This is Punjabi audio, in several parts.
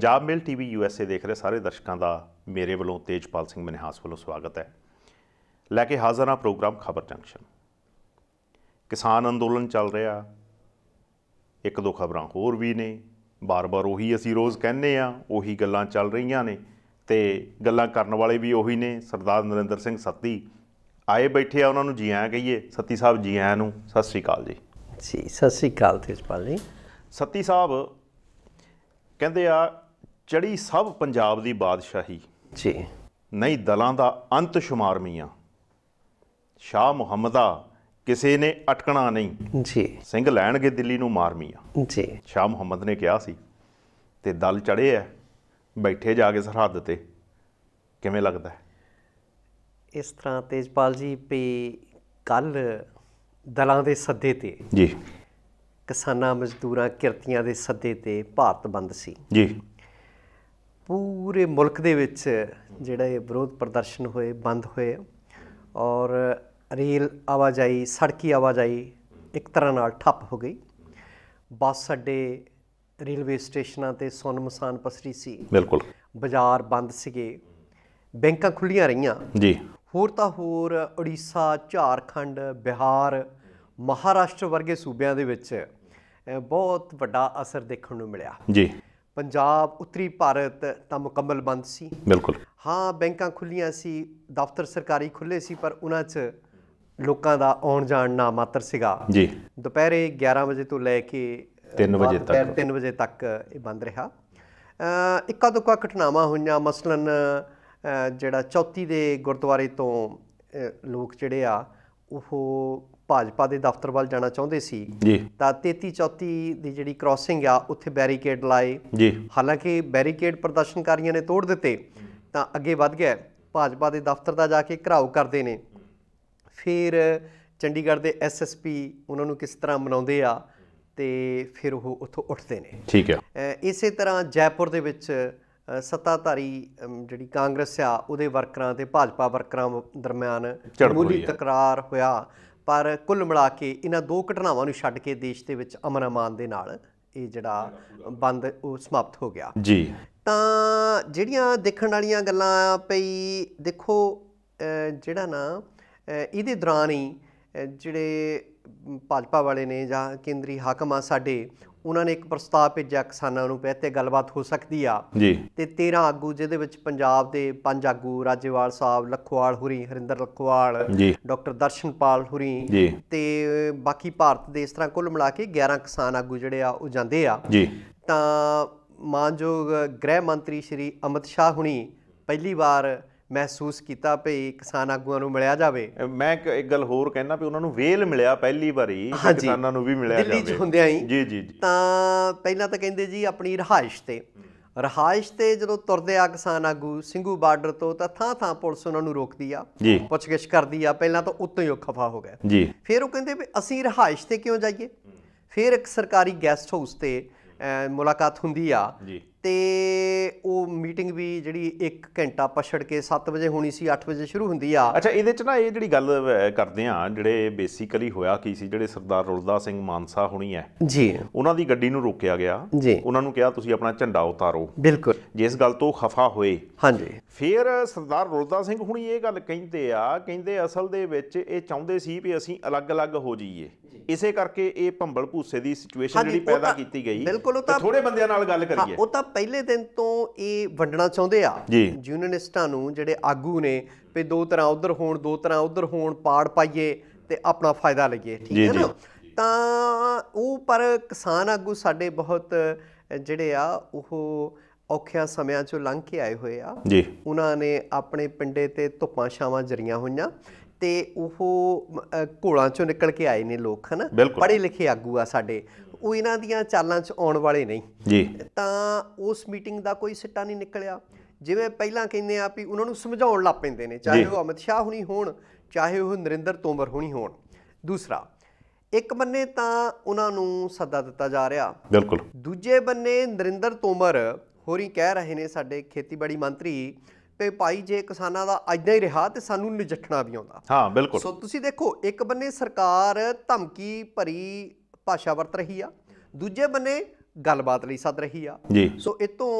ਪੰਜਾਬ ਮਿਲ ਟੀਵੀ ਯੂਐਸਏ ਦੇਖ ਰਹੇ ਸਾਰੇ ਦਰਸ਼ਕਾਂ ਦਾ ਮੇਰੇ ਵੱਲੋਂ ਤੇਜਪਾਲ ਸਿੰਘ ਮਨਿਹਾਸ ਵੱਲੋਂ ਸਵਾਗਤ ਹੈ ਲੈ ਕੇ ਹਾਜ਼ਰ ਹਾਂ ਪ੍ਰੋਗਰਾਮ ਖਬਰ ਜੰਕਸ਼ਨ ਕਿਸਾਨ ਅੰਦੋਲਨ ਚੱਲ ਰਿਹਾ ਇੱਕ ਦੋ ਖਬਰਾਂ ਹੋਰ ਵੀ ਨੇ ਬਾਰ-ਬਾਰ ਉਹੀ ਅਸੀਂ ਰੋਜ਼ ਕਹਿੰਨੇ ਆ ਉਹੀ ਗੱਲਾਂ ਚੱਲ ਰਹੀਆਂ ਨੇ ਤੇ ਗੱਲਾਂ ਕਰਨ ਵਾਲੇ ਵੀ ਉਹੀ ਨੇ ਸਰਦਾਰ ਨਰਿੰਦਰ ਸਿੰਘ ਸੱਤੀ ਆਏ ਬੈਠੇ ਆ ਉਹਨਾਂ ਨੂੰ ਜੀ ਆਇਆਂ ਕਹੀਏ ਸੱਤੀ ਸਾਹਿਬ ਜੀ ਆਇਆਂ ਨੂੰ ਸਤਿ ਸ੍ਰੀ ਅਕਾਲ ਜੀ ਜੀ ਸਤਿ ਸ੍ਰੀ ਅਕਾਲ ਤੇਜਪਾਲ ਜੀ ਸੱਤੀ ਸਾਹਿਬ ਕਹਿੰਦੇ ਆ ਚੜੀ ਸਭ ਪੰਜਾਬ ਦੀ ਬਾਦਸ਼ਾਹੀ ਜੀ ਨਹੀਂ ਦਲਾਂ ਦਾ ਅੰਤ ਸ਼ੁਮਾਰ ਮੀਆਂ ਸ਼ਾਹ ਮੁਹੰਮਦਾ ਕਿਸੇ ਨੇ ਅਟਕਣਾ ਨਹੀਂ ਜੀ ਸਿੰਘ ਲੈਣਗੇ ਦਿੱਲੀ ਨੂੰ ਮਾਰ ਮੀਆਂ ਜੀ ਸ਼ਾਹ ਮੁਹੰਮਦ ਨੇ ਕਿਹਾ ਸੀ ਤੇ ਦਲ ਚੜੇ ਐ ਬੈਠੇ ਜਾ ਕੇ ਸਰਹੱਦ ਤੇ ਕਿਵੇਂ ਲੱਗਦਾ ਇਸ ਤਰ੍ਹਾਂ ਤੇਜਪਾਲ ਜੀ ਵੀ ਕੱਲ ਦਲਾਂ ਦੇ ਸੱਦੇ ਤੇ ਜੀ ਕਿਸਾਨਾਂ ਮਜ਼ਦੂਰਾਂ ਕਿਰਤੀਆਂ ਦੇ ਸੱਦੇ ਤੇ ਭਾਰਤ ਬੰਦ ਸੀ ਜੀ ਪੂਰੇ ਮੁਲਕ ਦੇ ਵਿੱਚ ਜਿਹੜਾ ਇਹ ਵਿਰੋਧ ਪ੍ਰਦਰਸ਼ਨ ਹੋਏ ਬੰਦ ਹੋਏ ਔਰ ਰੇਲ ਆਵਾਜਾਈ ਸੜਕੀ ਆਵਾਜਾਈ ਇੱਕ ਤਰ੍ਹਾਂ ਨਾਲ ਠੱਪ ਹੋ ਗਈ ਬੱਸ ਅੱਡੇ ਰੇਲਵੇ ਸਟੇਸ਼ਨਾਂ ਤੇ ਸੁਨਮਸਾਨ ਪਸਰੀ ਸੀ ਬਿਲਕੁਲ ਬਾਜ਼ਾਰ ਬੰਦ ਸੀਗੇ ਬੈਂਕਾਂ ਖੁੱਲੀਆਂ ਰਹੀਆਂ ਜੀ ਹੋਰ ਤਾਂ ਹੋਰ ਓਡੀਸ਼ਾ ਝਾਰਖੰਡ ਬਿਹਾਰ ਮਹਾਰਾਸ਼ਟਰ ਵਰਗੇ ਸੂਬਿਆਂ ਦੇ ਵਿੱਚ ਬਹੁਤ ਵੱਡਾ ਅਸਰ ਦੇਖਣ ਨੂੰ ਮਿਲਿਆ ਜੀ ਪੰਜਾਬ ਉੱਤਰੀ ਭਾਰਤ ਤਾਂ ਮੁਕੰਮਲ ਬੰਦ ਸੀ ਬਿਲਕੁਲ ਹਾਂ ਬੈਂਕਾਂ ਖੁੱਲੀਆਂ ਸੀ ਦਫ਼ਤਰ ਸਰਕਾਰੀ ਖੁੱਲੇ ਸੀ ਪਰ ਉਹਨਾਂ 'ਚ ਲੋਕਾਂ ਦਾ ਆਉਣ ਜਾਣ ਨਾ ਮਾਤਰ ਸੀਗਾ ਜੀ ਦੁਪਹਿਰੇ 11 ਵਜੇ ਤੋਂ ਲੈ ਕੇ 3 ਵਜੇ ਤੱਕ 3 ਵਜੇ ਤੱਕ ਇਹ ਬੰਦ ਰਿਹਾ ਇੱਕਾ ਦੁੱਕਾ ਘਟਨਾਵਾਂ ਹੋਈਆਂ ਮਸਲਨ ਜਿਹੜਾ ਚੌਥੀ ਦੇ ਗੁਰਦੁਆਰੇ ਤੋਂ ਲੋਕ ਜਿਹੜੇ ਆ ਉਹ ਭਾਜਪਾ ਦੇ ਦਫ਼ਤਰ ਵੱਲ ਜਾਣਾ ਚਾਹੁੰਦੇ ਸੀ ਜੀ ਤਾਂ 33 34 ਦੀ ਜਿਹੜੀ ਕ੍ਰਾਸਿੰਗ ਆ ਉੱਥੇ ਬੈਰੀਕੇਡ ਲਾਏ ਜੀ ਹਾਲਾਂਕਿ ਬੈਰੀਕੇਡ ਪ੍ਰਦਰਸ਼ਨਕਾਰੀਆਂ ਨੇ ਤੋੜ ਦਿੱਤੇ ਤਾਂ ਅੱਗੇ ਵੱਧ ਗਿਆ ਭਾਜਪਾ ਦੇ ਦਫ਼ਤਰ ਦਾ ਜਾ ਕੇ ਘਰਾਉ ਕਰਦੇ ਨੇ ਫਿਰ ਚੰਡੀਗੜ੍ਹ ਦੇ ਐਸਐਸਪੀ ਉਹਨਾਂ ਨੂੰ ਕਿਸ ਤਰ੍ਹਾਂ ਮਨਾਉਂਦੇ ਆ ਤੇ ਫਿਰ ਉਹ ਉੱਥੋਂ ਉੱਠਦੇ ਨੇ ਠੀਕ ਹੈ ਇਸੇ ਤਰ੍ਹਾਂ ਜੈਪੁਰ ਦੇ ਵਿੱਚ ਸੱਤਾਧਾਰੀ ਜਿਹੜੀ ਕਾਂਗਰਸ ਆ ਉਹਦੇ ਵਰਕਰਾਂ ਤੇ ਭਾਜਪਾ ਵਰਕਰਾਂ ਦਰਮਿਆਨ ਮੂਲੀ ਤਕਰਾਰ ਹੋਇਆ ਪਰ ਕੁੱਲ ਮਿਲਾ ਕੇ ਇਹਨਾਂ ਦੋ ਘਟਨਾਵਾਂ ਨੂੰ ਛੱਡ ਕੇ ਦੇਸ਼ ਦੇ ਵਿੱਚ ਅਮਨ ਅਮਾਨ ਦੇ ਨਾਲ ਇਹ ਜਿਹੜਾ ਬੰਦ ਉਹ ਸਮਾਪਤ ਹੋ ਗਿਆ ਜੀ ਤਾਂ ਜਿਹੜੀਆਂ ਦੇਖਣ ਵਾਲੀਆਂ ਗੱਲਾਂ ਪਈ ਦੇਖੋ ਜਿਹੜਾ ਨਾ ਇਹਦੇ ਦੌਰਾਨ ਹੀ ਜਿਹੜੇ ਭਾਜਪਾ ਵਾਲੇ ਨੇ ਜਾਂ ਕੇਂਦਰੀ ਹਾਕਮ ਆ ਸਾਡੇ ਉਹਨਾਂ ਨੇ ਇੱਕ ਪ੍ਰਸਤਾਵ ਭੇਜਿਆ ਕਿਸਾਨਾਂ ਨੂੰ ਪਹਿਤੇ ਤੇ ਗੱਲਬਾਤ ਹੋ ਸਕਦੀ ਆ ਜੀ ਤੇ 13 ਆਗੂ ਜਿਹਦੇ ਵਿੱਚ ਪੰਜਾਬ ਦੇ ਪੰਜ ਆਗੂ ਰਾਜੇਵਾਲ ਸਾਹਿਬ ਲਖਵਾਲ ਹੁਰੀ ਹਰਿੰਦਰ ਲਖਵਾਲ ਡਾਕਟਰ ਦਰਸ਼ਨਪਾਲ ਹੁਰੀ ਜੀ ਤੇ ਬਾਕੀ ਭਾਰਤ ਦੇ ਇਸ ਤਰ੍ਹਾਂ ਕੁੱਲ ਮਿਲਾ ਕੇ 11 ਕਿਸਾਨ ਆਗੂ ਜਿਹੜੇ ਆ ਉਹ ਜਾਂਦੇ ਆ ਜੀ ਤਾਂ ਮਾਨਯੋਗ ਗ੍ਰਹਿ ਮੰਤਰੀ ਸ਼੍ਰੀ ਅਮਿਤ ਸ਼ਾਹ ਹੁਣੀ ਪਹਿਲੀ ਵਾਰ ਮਹਿਸੂਸ ਕੀਤਾ ਭਈ ਕਿਸਾਨ ਆਗੂਆਂ ਨੂੰ ਮਿਲਿਆ ਜਾਵੇ ਮੈਂ ਇੱਕ ਗੱਲ ਹੋਰ ਕਹਿਣਾ ਵੀ ਉਹਨਾਂ ਨੂੰ ਵੇਲ ਮਿਲਿਆ ਪਹਿਲੀ ਵਾਰੀ ਕਿਸਾਨਾਂ ਨੂੰ ਵੀ ਮਿਲਿਆ ਜਾਵੇ ਦਿੱਲੀ 'ਚ ਹੁੰਦਿਆਂ ਹੀ ਜੀ ਜੀ ਤਾਂ ਪਹਿਲਾਂ ਤਾਂ ਕਹਿੰਦੇ ਜੀ ਆਪਣੀ ਰਹਾਇਸ਼ ਤੇ ਰਹਾਇਸ਼ ਤੇ ਜਦੋਂ ਤੁਰਦੇ ਆ ਕਿਸਾਨ ਆਗੂ ਸਿੰਘੂ ਬਾਰਡਰ ਤੋਂ ਤਾਂ ਥਾਂ ਥਾਂ ਪੁਲਿਸ ਉਹਨਾਂ ਨੂੰ ਰੋਕਦੀ ਆ ਪੁੱਛਗਿੱਛ ਕਰਦੀ ਆ ਪਹਿਲਾਂ ਤਾਂ ਉੱਤੋਂ ਹੀ ਖਫਾ ਹੋ ਗਏ ਜੀ ਫਿਰ ਉਹ ਕਹਿੰਦੇ ਵੀ ਅਸੀਂ ਰਹਾਇਸ਼ ਤੇ ਕਿਉਂ ਜਾਈਏ ਫਿਰ ਇੱਕ ਸਰਕਾਰੀ ਗੈਸਟ ਹਾਊਸ ਤੇ ਮੁਲਾਕਾਤ ਹੁੰਦੀ ਆ ਤੇ ਉਹ ਮੀਟਿੰਗ ਵੀ ਜਿਹੜੀ 1 ਘੰਟਾ ਪਛੜ ਕੇ 7 ਵਜੇ ਹੋਣੀ ਸੀ 8 ਵਜੇ ਸ਼ੁਰੂ ਹੁੰਦੀ ਆ ਅੱਛਾ ਇਹਦੇ ਚ ਨਾ ਇਹ ਜਿਹੜੀ ਗੱਲ ਕਰਦੇ ਆ ਜਿਹੜੇ ਬੇਸਿਕਲੀ ਹੋਇਆ ਕੀ ਸੀ ਜਿਹੜੇ ਸਰਦਾਰ ਰੁਲਦਾ ਸਿੰਘ ਮਾਨਸਾ ਹੋਣੀ ਹੈ ਜੀ ਉਹਨਾਂ ਦੀ ਗੱਡੀ ਨੂੰ ਰੋਕਿਆ ਗਿਆ ਉਹਨਾਂ ਨੂੰ ਕਿਹਾ ਤੁਸੀਂ ਆਪਣਾ ਝੰਡਾ ਉਤਾਰੋ ਬਿਲਕੁਲ ਜਿਸ ਗੱਲ ਤੋਂ ਖਫਾ ਹੋਏ ਹਾਂਜੀ ਫਿਰ ਸਰਦਾਰ ਰੋਲਦਾ ਸਿੰਘ ਹੁਣੀ ਇਹ ਗੱਲ ਕਹਿੰਦੇ ਆ ਕਹਿੰਦੇ ਅਸਲ ਦੇ ਵਿੱਚ ਇਹ ਚਾਹੁੰਦੇ ਸੀ ਵੀ ਅਸੀਂ ਅਲੱਗ-ਅਲੱਗ ਹੋ ਜਾਈਏ ਇਸੇ ਕਰਕੇ ਇਹ ਭੰਬਲ ਭੂਸੇ ਦੀ ਸਿਚੁਏਸ਼ਨ ਜਿਹੜੀ ਪੈਦਾ ਕੀਤੀ ਗਈ ਥੋੜੇ ਬੰਦਿਆਂ ਨਾਲ ਗੱਲ ਕਰੀਏ ਉਹ ਤਾਂ ਪਹਿਲੇ ਦਿਨ ਤੋਂ ਇਹ ਵੰਡਣਾ ਚਾਹੁੰਦੇ ਆ ਯੂਨੀਅਨਿਸਟਾਂ ਨੂੰ ਜਿਹੜੇ ਆਗੂ ਨੇ ਵੀ ਦੋ ਤਰ੍ਹਾਂ ਉਧਰ ਹੋਣ ਦੋ ਤਰ੍ਹਾਂ ਉਧਰ ਹੋਣ ਪਾੜ ਪਾਈਏ ਤੇ ਆਪਣਾ ਫਾਇਦਾ ਲਈਏ ਠੀਕ ਹੈ ਨਾ ਤਾਂ ਉਹ ਪਰ ਕਿਸਾਨ ਆਗੂ ਸਾਡੇ ਬਹੁਤ ਜਿਹੜੇ ਆ ਉਹ ਔਖਿਆ ਸਮਿਆਂ ਚੋਂ ਲੰਘ ਕੇ ਆਏ ਹੋਏ ਆ ਜੀ ਉਹਨਾਂ ਨੇ ਆਪਣੇ ਪਿੰਡੇ ਤੇ ਧੁੱਪਾਂ ਛਾਵਾਂ ਜਰੀਆਂ ਹੋਈਆਂ ਤੇ ਉਹ ਘੋਲਾਂ ਚੋਂ ਨਿਕਲ ਕੇ ਆਏ ਨੇ ਲੋਕ ਹਨ ਪੜ੍ਹੇ ਲਿਖੇ ਆਗੂ ਆ ਸਾਡੇ ਉਹ ਇਹਨਾਂ ਦੀਆਂ ਚਾਲਾਂ 'ਚ ਆਉਣ ਵਾਲੇ ਨਹੀਂ ਜੀ ਤਾਂ ਉਸ ਮੀਟਿੰਗ ਦਾ ਕੋਈ ਸਿੱਟਾ ਨਹੀਂ ਨਿਕਲਿਆ ਜਿਵੇਂ ਪਹਿਲਾਂ ਕਹਿੰਦੇ ਆ ਵੀ ਉਹਨਾਂ ਨੂੰ ਸਮਝਾਉਣ ਲੱਗ ਪੈਂਦੇ ਨੇ ਚਾਹੇ ਉਹ ਅਮਿਤ ਸ਼ਾਹ ਹੁਣੀ ਹੋਣ ਚਾਹੇ ਉਹ ਨਰਿੰਦਰ ਤੋਮਰ ਹੁਣੀ ਹੋਣ ਦੂਸਰਾ ਇੱਕ ਬੰਨੇ ਤਾਂ ਉਹਨਾਂ ਨੂੰ ਸੱਦਾ ਦਿੱਤਾ ਜਾ ਰਿਹਾ ਬਿਲਕੁਲ ਦੂਜੇ ਬੰਨੇ ਨਰਿੰਦਰ ਤੋਮਰ ਹੋਰੀ ਕਹਿ ਰਹੇ ਨੇ ਸਾਡੇ ਖੇਤੀਬਾੜੀ ਮੰਤਰੀ ਤੇ ਭਾਈ ਜੇ ਕਿਸਾਨਾਂ ਦਾ ਅਜਿਹਾ ਹੀ ਰਿਹਾ ਤੇ ਸਾਨੂੰ ਨਜਿੱਠਣਾ ਵੀ ਆਉਂਦਾ ਹਾਂ ਬਿਲਕੁਲ ਸੋ ਤੁਸੀਂ ਦੇਖੋ ਇੱਕ ਬੰਨੇ ਸਰਕਾਰ ਧਮਕੀ ਭਰੀ ਭਾਸ਼ਾ ਵਰਤ ਰਹੀ ਆ ਦੂਜੇ ਬੰਨੇ ਗੱਲਬਾਤ ਲਈ ਸੱਦ ਰਹੀ ਆ ਸੋ ਇਤੋਂ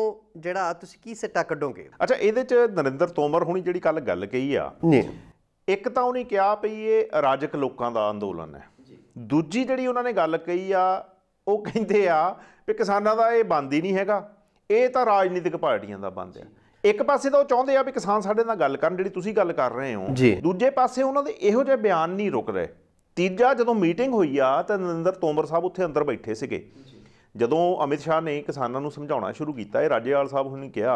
ਜਿਹੜਾ ਤੁਸੀਂ ਕੀ ਸਿੱਟਾ ਕੱਢੋਗੇ ਅੱਛਾ ਇਹਦੇ ਚ ਨਰਿੰਦਰ ਤੋਮਰ ਹੁਣੀ ਜਿਹੜੀ ਕੱਲ ਗੱਲ ਕਹੀ ਆ ਜੀ ਇੱਕ ਤਾਂ ਉਹਨੇ ਕਿਹਾ ਪਈ ਇਹ ਰਾਜਕ ਲੋਕਾਂ ਦਾ ਅੰਦੋਲਨ ਹੈ ਦੂਜੀ ਜਿਹੜੀ ਉਹਨਾਂ ਨੇ ਗੱਲ ਕਹੀ ਆ ਉਹ ਕਹਿੰਦੇ ਆ ਕਿ ਕਿਸਾਨਾਂ ਦਾ ਇਹ ਬੰਦ ਹੀ ਨਹੀਂ ਹੈਗਾ ਇਹ ਤਾਂ ਰਾਜਨੀਤਿਕ ਪਾਰਟੀਆਂ ਦਾ ਬੰਦ ਹੈ ਇੱਕ ਪਾਸੇ ਤਾਂ ਉਹ ਚਾਹੁੰਦੇ ਆ ਵੀ ਕਿਸਾਨ ਸਾਡੇ ਨਾਲ ਗੱਲ ਕਰਨ ਜਿਹੜੀ ਤੁਸੀਂ ਗੱਲ ਕਰ ਰਹੇ ਹੋ ਦੂਜੇ ਪਾਸੇ ਉਹਨਾਂ ਦੇ ਇਹੋ ਜਿਹੇ ਬਿਆਨ ਨਹੀਂ ਰੁਕ ਰਹੇ ਤੀਜਾ ਜਦੋਂ ਮੀਟਿੰਗ ਹੋਈ ਆ ਤਾਂ ਨਰਿੰਦਰ ਤੋਮਰ ਸਾਹਿਬ ਉੱਥੇ ਅੰਦਰ ਬੈਠੇ ਸੀਗੇ ਜਦੋਂ ਅਮਿਤ ਸ਼ਾਹ ਨੇ ਕਿਸਾਨਾਂ ਨੂੰ ਸਮਝਾਉਣਾ ਸ਼ੁਰੂ ਕੀਤਾ ਇਹ ਰਾਜੇਵਾਲ ਸਾਹਿਬ ਹੁਣੀ ਕਿਹਾ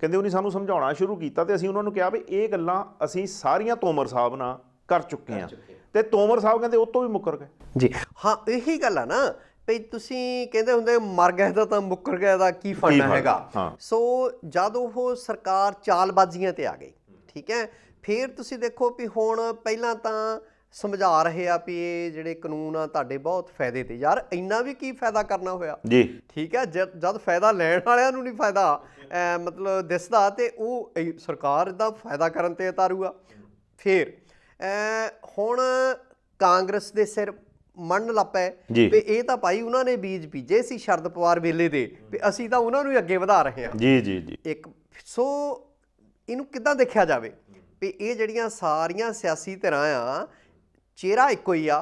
ਕਹਿੰਦੇ ਉਹਨੇ ਸਾਨੂੰ ਸਮਝਾਉਣਾ ਸ਼ੁਰੂ ਕੀਤਾ ਤੇ ਅਸੀਂ ਉਹਨਾਂ ਨੂੰ ਕਿਹਾ ਵੀ ਇਹ ਗੱਲਾਂ ਅਸੀਂ ਸਾਰੀਆਂ ਤੋਮਰ ਸਾਹਿਬ ਨਾਲ ਕਰ ਚੁੱਕੇ ਆ ਤੇ ਤੋਮਰ ਸਾਹਿਬ ਕਹਿੰਦੇ ਉਹ ਤੋਂ ਵੀ ਮੁੱਕਰ ਗਏ ਜੀ ਹਾਂ ਇਹੀ ਗੱਲ ਆ ਨਾ ਭਈ ਤੁਸੀਂ ਕਹਿੰਦੇ ਹੁੰਦੇ ਮਰ ਗਿਆ ਦਾ ਤਾਂ ਮੁੱਕਰ ਗਿਆ ਦਾ ਕੀ ਫਾਇਦਾ ਹੈਗਾ ਸੋ ਜਦ ਉਹ ਸਰਕਾਰ ਚਾਲਬਾਜ਼ੀਆਂ ਤੇ ਆ ਗਈ ਠੀਕ ਹੈ ਫਿਰ ਤੁਸੀਂ ਦੇਖੋ ਵੀ ਹੁਣ ਪਹਿਲਾਂ ਤਾਂ ਸਮਝਾ ਰਹੇ ਆ ਵੀ ਇਹ ਜਿਹੜੇ ਕਾਨੂੰਨ ਆ ਤੁਹਾਡੇ ਬਹੁਤ ਫਾਇਦੇ ਤੇ ਯਾਰ ਇੰਨਾ ਵੀ ਕੀ ਫਾਇਦਾ ਕਰਨਾ ਹੋਇਆ ਜੀ ਠੀਕ ਹੈ ਜਦ ਫਾਇਦਾ ਲੈਣ ਵਾਲਿਆਂ ਨੂੰ ਨਹੀਂ ਫਾਇਦਾ ਮਤਲਬ ਦਿਸਦਾ ਤੇ ਉਹ ਸਰਕਾਰ ਦਾ ਫਾਇਦਾ ਕਰਨ ਤੇ ਉਤਾਰੂਗਾ ਫਿਰ ਹੁਣ ਕਾਂਗਰਸ ਦੇ ਸਿਰ ਮੰਨ ਲੱਪੈ ਵੀ ਇਹ ਤਾਂ ਭਾਈ ਉਹਨਾਂ ਨੇ ਬੀਜ ਬੀਜੇ ਸੀ ਸ਼ਰਦ ਪਵਾਰ ਵੇਲੇ ਦੇ ਵੀ ਅਸੀਂ ਤਾਂ ਉਹਨਾਂ ਨੂੰ ਹੀ ਅੱਗੇ ਵਧਾ ਰਹੇ ਹਾਂ ਜੀ ਜੀ ਜੀ ਇੱਕ ਸੋ ਇਹਨੂੰ ਕਿੱਦਾਂ ਦੇਖਿਆ ਜਾਵੇ ਵੀ ਇਹ ਜਿਹੜੀਆਂ ਸਾਰੀਆਂ ਸਿਆਸੀ ਧਿਰਾਂ ਆ ਚਿਹਰਾ ਇੱਕੋ ਹੀ ਆ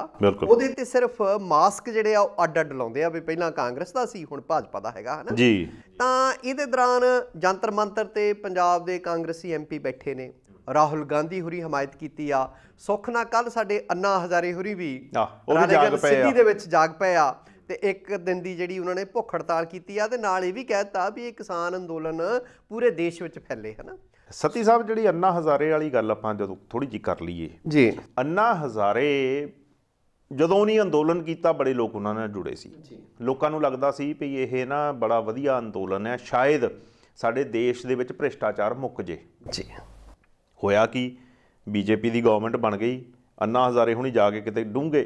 ਉਹਦੇ ਤੇ ਸਿਰਫ ਮਾਸਕ ਜਿਹੜੇ ਆ ਉਹ ਅੱਡ ਅੱਡ ਲਾਉਂਦੇ ਆ ਵੀ ਪਹਿਲਾਂ ਕਾਂਗਰਸ ਦਾ ਸੀ ਹੁਣ ਭਾਜਪਾ ਦਾ ਹੈਗਾ ਹਨਾ ਜੀ ਤਾਂ ਇਹਦੇ ਦੌਰਾਨ ਜੰਤਰ ਮੰਤਰ ਤੇ ਪੰਜਾਬ ਦੇ ਕਾਂਗਰਸੀ ਐਮਪੀ ਬੈਠੇ ਨੇ ਰਾਹੁਲ ਗਾਂਧੀ ਹੁਰੀ ਹਮਾਇਤ ਕੀਤੀ ਆ ਸੁਖਨਾ ਨਾਲ ਕੱਲ ਸਾਡੇ ਅੰਨਾ ਹਜ਼ਾਰੇ ਹੁਰੀ ਵੀ ਉਹ ਵੀ ਜਾਗ ਪਏ ਆ ਸਿੱਧੀ ਦੇ ਵਿੱਚ ਜਾਗ ਪਏ ਆ ਤੇ ਇੱਕ ਦਿਨ ਦੀ ਜਿਹੜੀ ਉਹਨਾਂ ਨੇ ਭੁੱਖ ਹੜਤਾਲ ਕੀਤੀ ਆ ਤੇ ਨਾਲ ਇਹ ਵੀ ਕਹਿਤਾ ਵੀ ਇਹ ਕਿਸਾਨ ਅੰਦੋਲਨ ਪੂਰੇ ਦੇਸ਼ ਵਿੱਚ ਫੈਲੇ ਹਨਾ ਸਤੀ ਸਾਹਿਬ ਜਿਹੜੀ ਅੰਨਾ ਹਜ਼ਾਰੇ ਵਾਲੀ ਗੱਲ ਆਪਾਂ ਜਦੋਂ ਥੋੜੀ ਜੀ ਕਰ ਲਈਏ ਜੀ ਅੰਨਾ ਹਜ਼ਾਰੇ ਜਦੋਂ ਨਹੀਂ ਅੰਦੋਲਨ ਕੀਤਾ ਬੜੇ ਲੋਕ ਉਹਨਾਂ ਨਾਲ ਜੁੜੇ ਸੀ ਲੋਕਾਂ ਨੂੰ ਲੱਗਦਾ ਸੀ ਵੀ ਇਹ ਨਾ ਬੜਾ ਵਧੀਆ ਅੰਦੋਲਨ ਹੈ ਸ਼ਾਇਦ ਸਾਡੇ ਦੇਸ਼ ਦੇ ਵਿੱਚ ਭ੍ਰਿਸ਼ਟਾਚਾਰ ਮੁੱਕ ਜੇ ਜੀ ਹੋਇਆ ਕੀ ਬੀਜੇਪੀ ਦੀ ਗਵਰਨਮੈਂਟ ਬਣ ਗਈ ਅੰਨਾ ਹਜ਼ਾਰੇ ਹੁਣੀ ਜਾ ਕੇ ਕਿਤੇ ਡੂੰਗੇ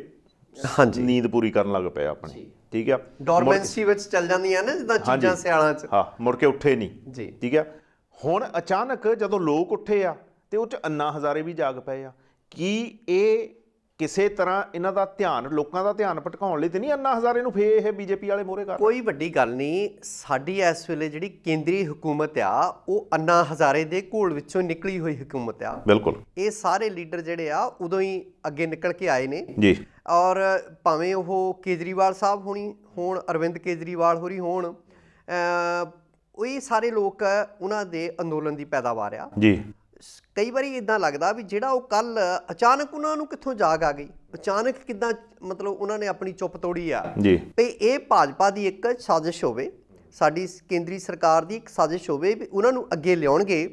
ਹਾਂਜੀ ਨੀਂਦ ਪੂਰੀ ਕਰਨ ਲੱਗ ਪਏ ਆਪਣੀ ਠੀਕ ਆ ਡੋਰਮੈਂਸੀ ਵਿੱਚ ਚੱਲ ਜਾਂਦੀਆਂ ਨੇ ਜਿੱਦਾਂ ਚੀਜ਼ਾਂ ਸਿਆਲਾਂ 'ਚ ਹਾਂ ਮੁੜ ਕੇ ਉੱਠੇ ਨਹੀਂ ਜੀ ਠੀਕ ਆ ਹੁਣ ਅਚਾਨਕ ਜਦੋਂ ਲੋਕ ਉੱਠੇ ਆ ਤੇ ਉਹ 'ਚ ਅੰਨਾ ਹਜ਼ਾਰੇ ਵੀ ਜਾਗ ਪਏ ਆ ਕੀ ਇਹ ਕਿਸੇ ਤਰ੍ਹਾਂ ਇਹਨਾਂ ਦਾ ਧਿਆਨ ਲੋਕਾਂ ਦਾ ਧਿਆਨ ਭਟਕਾਉਣ ਲਈ ਤੇ ਨਹੀਂ ਅੰਨਾ ਹਜ਼ਾਰੇ ਨੂੰ ਫੇ ਇਹ ਬੀਜੇਪੀ ਵਾਲੇ ਮੋਰੇ ਕਰ ਕੋਈ ਵੱਡੀ ਗੱਲ ਨਹੀਂ ਸਾਡੀ ਇਸ ਵੇਲੇ ਜਿਹੜੀ ਕੇਂਦਰੀ ਹਕੂਮਤ ਆ ਉਹ ਅੰਨਾ ਹਜ਼ਾਰੇ ਦੇ ਘੋਲ ਵਿੱਚੋਂ ਨਿਕਲੀ ਹੋਈ ਹਕੂਮਤ ਆ ਬਿਲਕੁਲ ਇਹ ਸਾਰੇ ਲੀਡਰ ਜਿਹੜੇ ਆ ਉਦੋਂ ਹੀ ਅੱਗੇ ਨਿਕਲ ਕੇ ਆਏ ਨੇ ਜੀ ਔਰ ਭਾਵੇਂ ਉਹ ਕੇਜਰੀਵਾਲ ਸਾਹਿਬ ਹੋਣੀ ਹੋਣ ਅਰਵਿੰਦ ਕੇਜਰੀਵਾਲ ਹੋਰੀ ਹੋਣ ਉਹ ਇਹ ਸਾਰੇ ਲੋਕ ਉਹਨਾਂ ਦੇ ਅੰਦੋਲਨ ਦੀ ਪੈਦਾਵਾਰ ਆ ਜੀ ਕਈ ਵਾਰੀ ਇਦਾਂ ਲੱਗਦਾ ਵੀ ਜਿਹੜਾ ਉਹ ਕੱਲ ਅਚਾਨਕ ਉਹਨਾਂ ਨੂੰ ਕਿੱਥੋਂ ਜਾਗ ਆ ਗਈ ਅਚਾਨਕ ਕਿਦਾਂ ਮਤਲਬ ਉਹਨਾਂ ਨੇ ਆਪਣੀ ਚੁੱਪ ਤੋੜੀ ਆ ਜੀ ਤੇ ਇਹ ਭਾਜਪਾ ਦੀ ਇੱਕ ਸਾਜ਼ਿਸ਼ ਹੋਵੇ ਸਾਡੀ ਕੇਂਦਰੀ ਸਰਕਾਰ ਦੀ ਇੱਕ ਸਾਜ਼ਿਸ਼ ਹੋਵੇ ਵੀ ਉਹਨਾਂ ਨੂੰ ਅੱਗੇ ਲਿਆਉਣਗੇ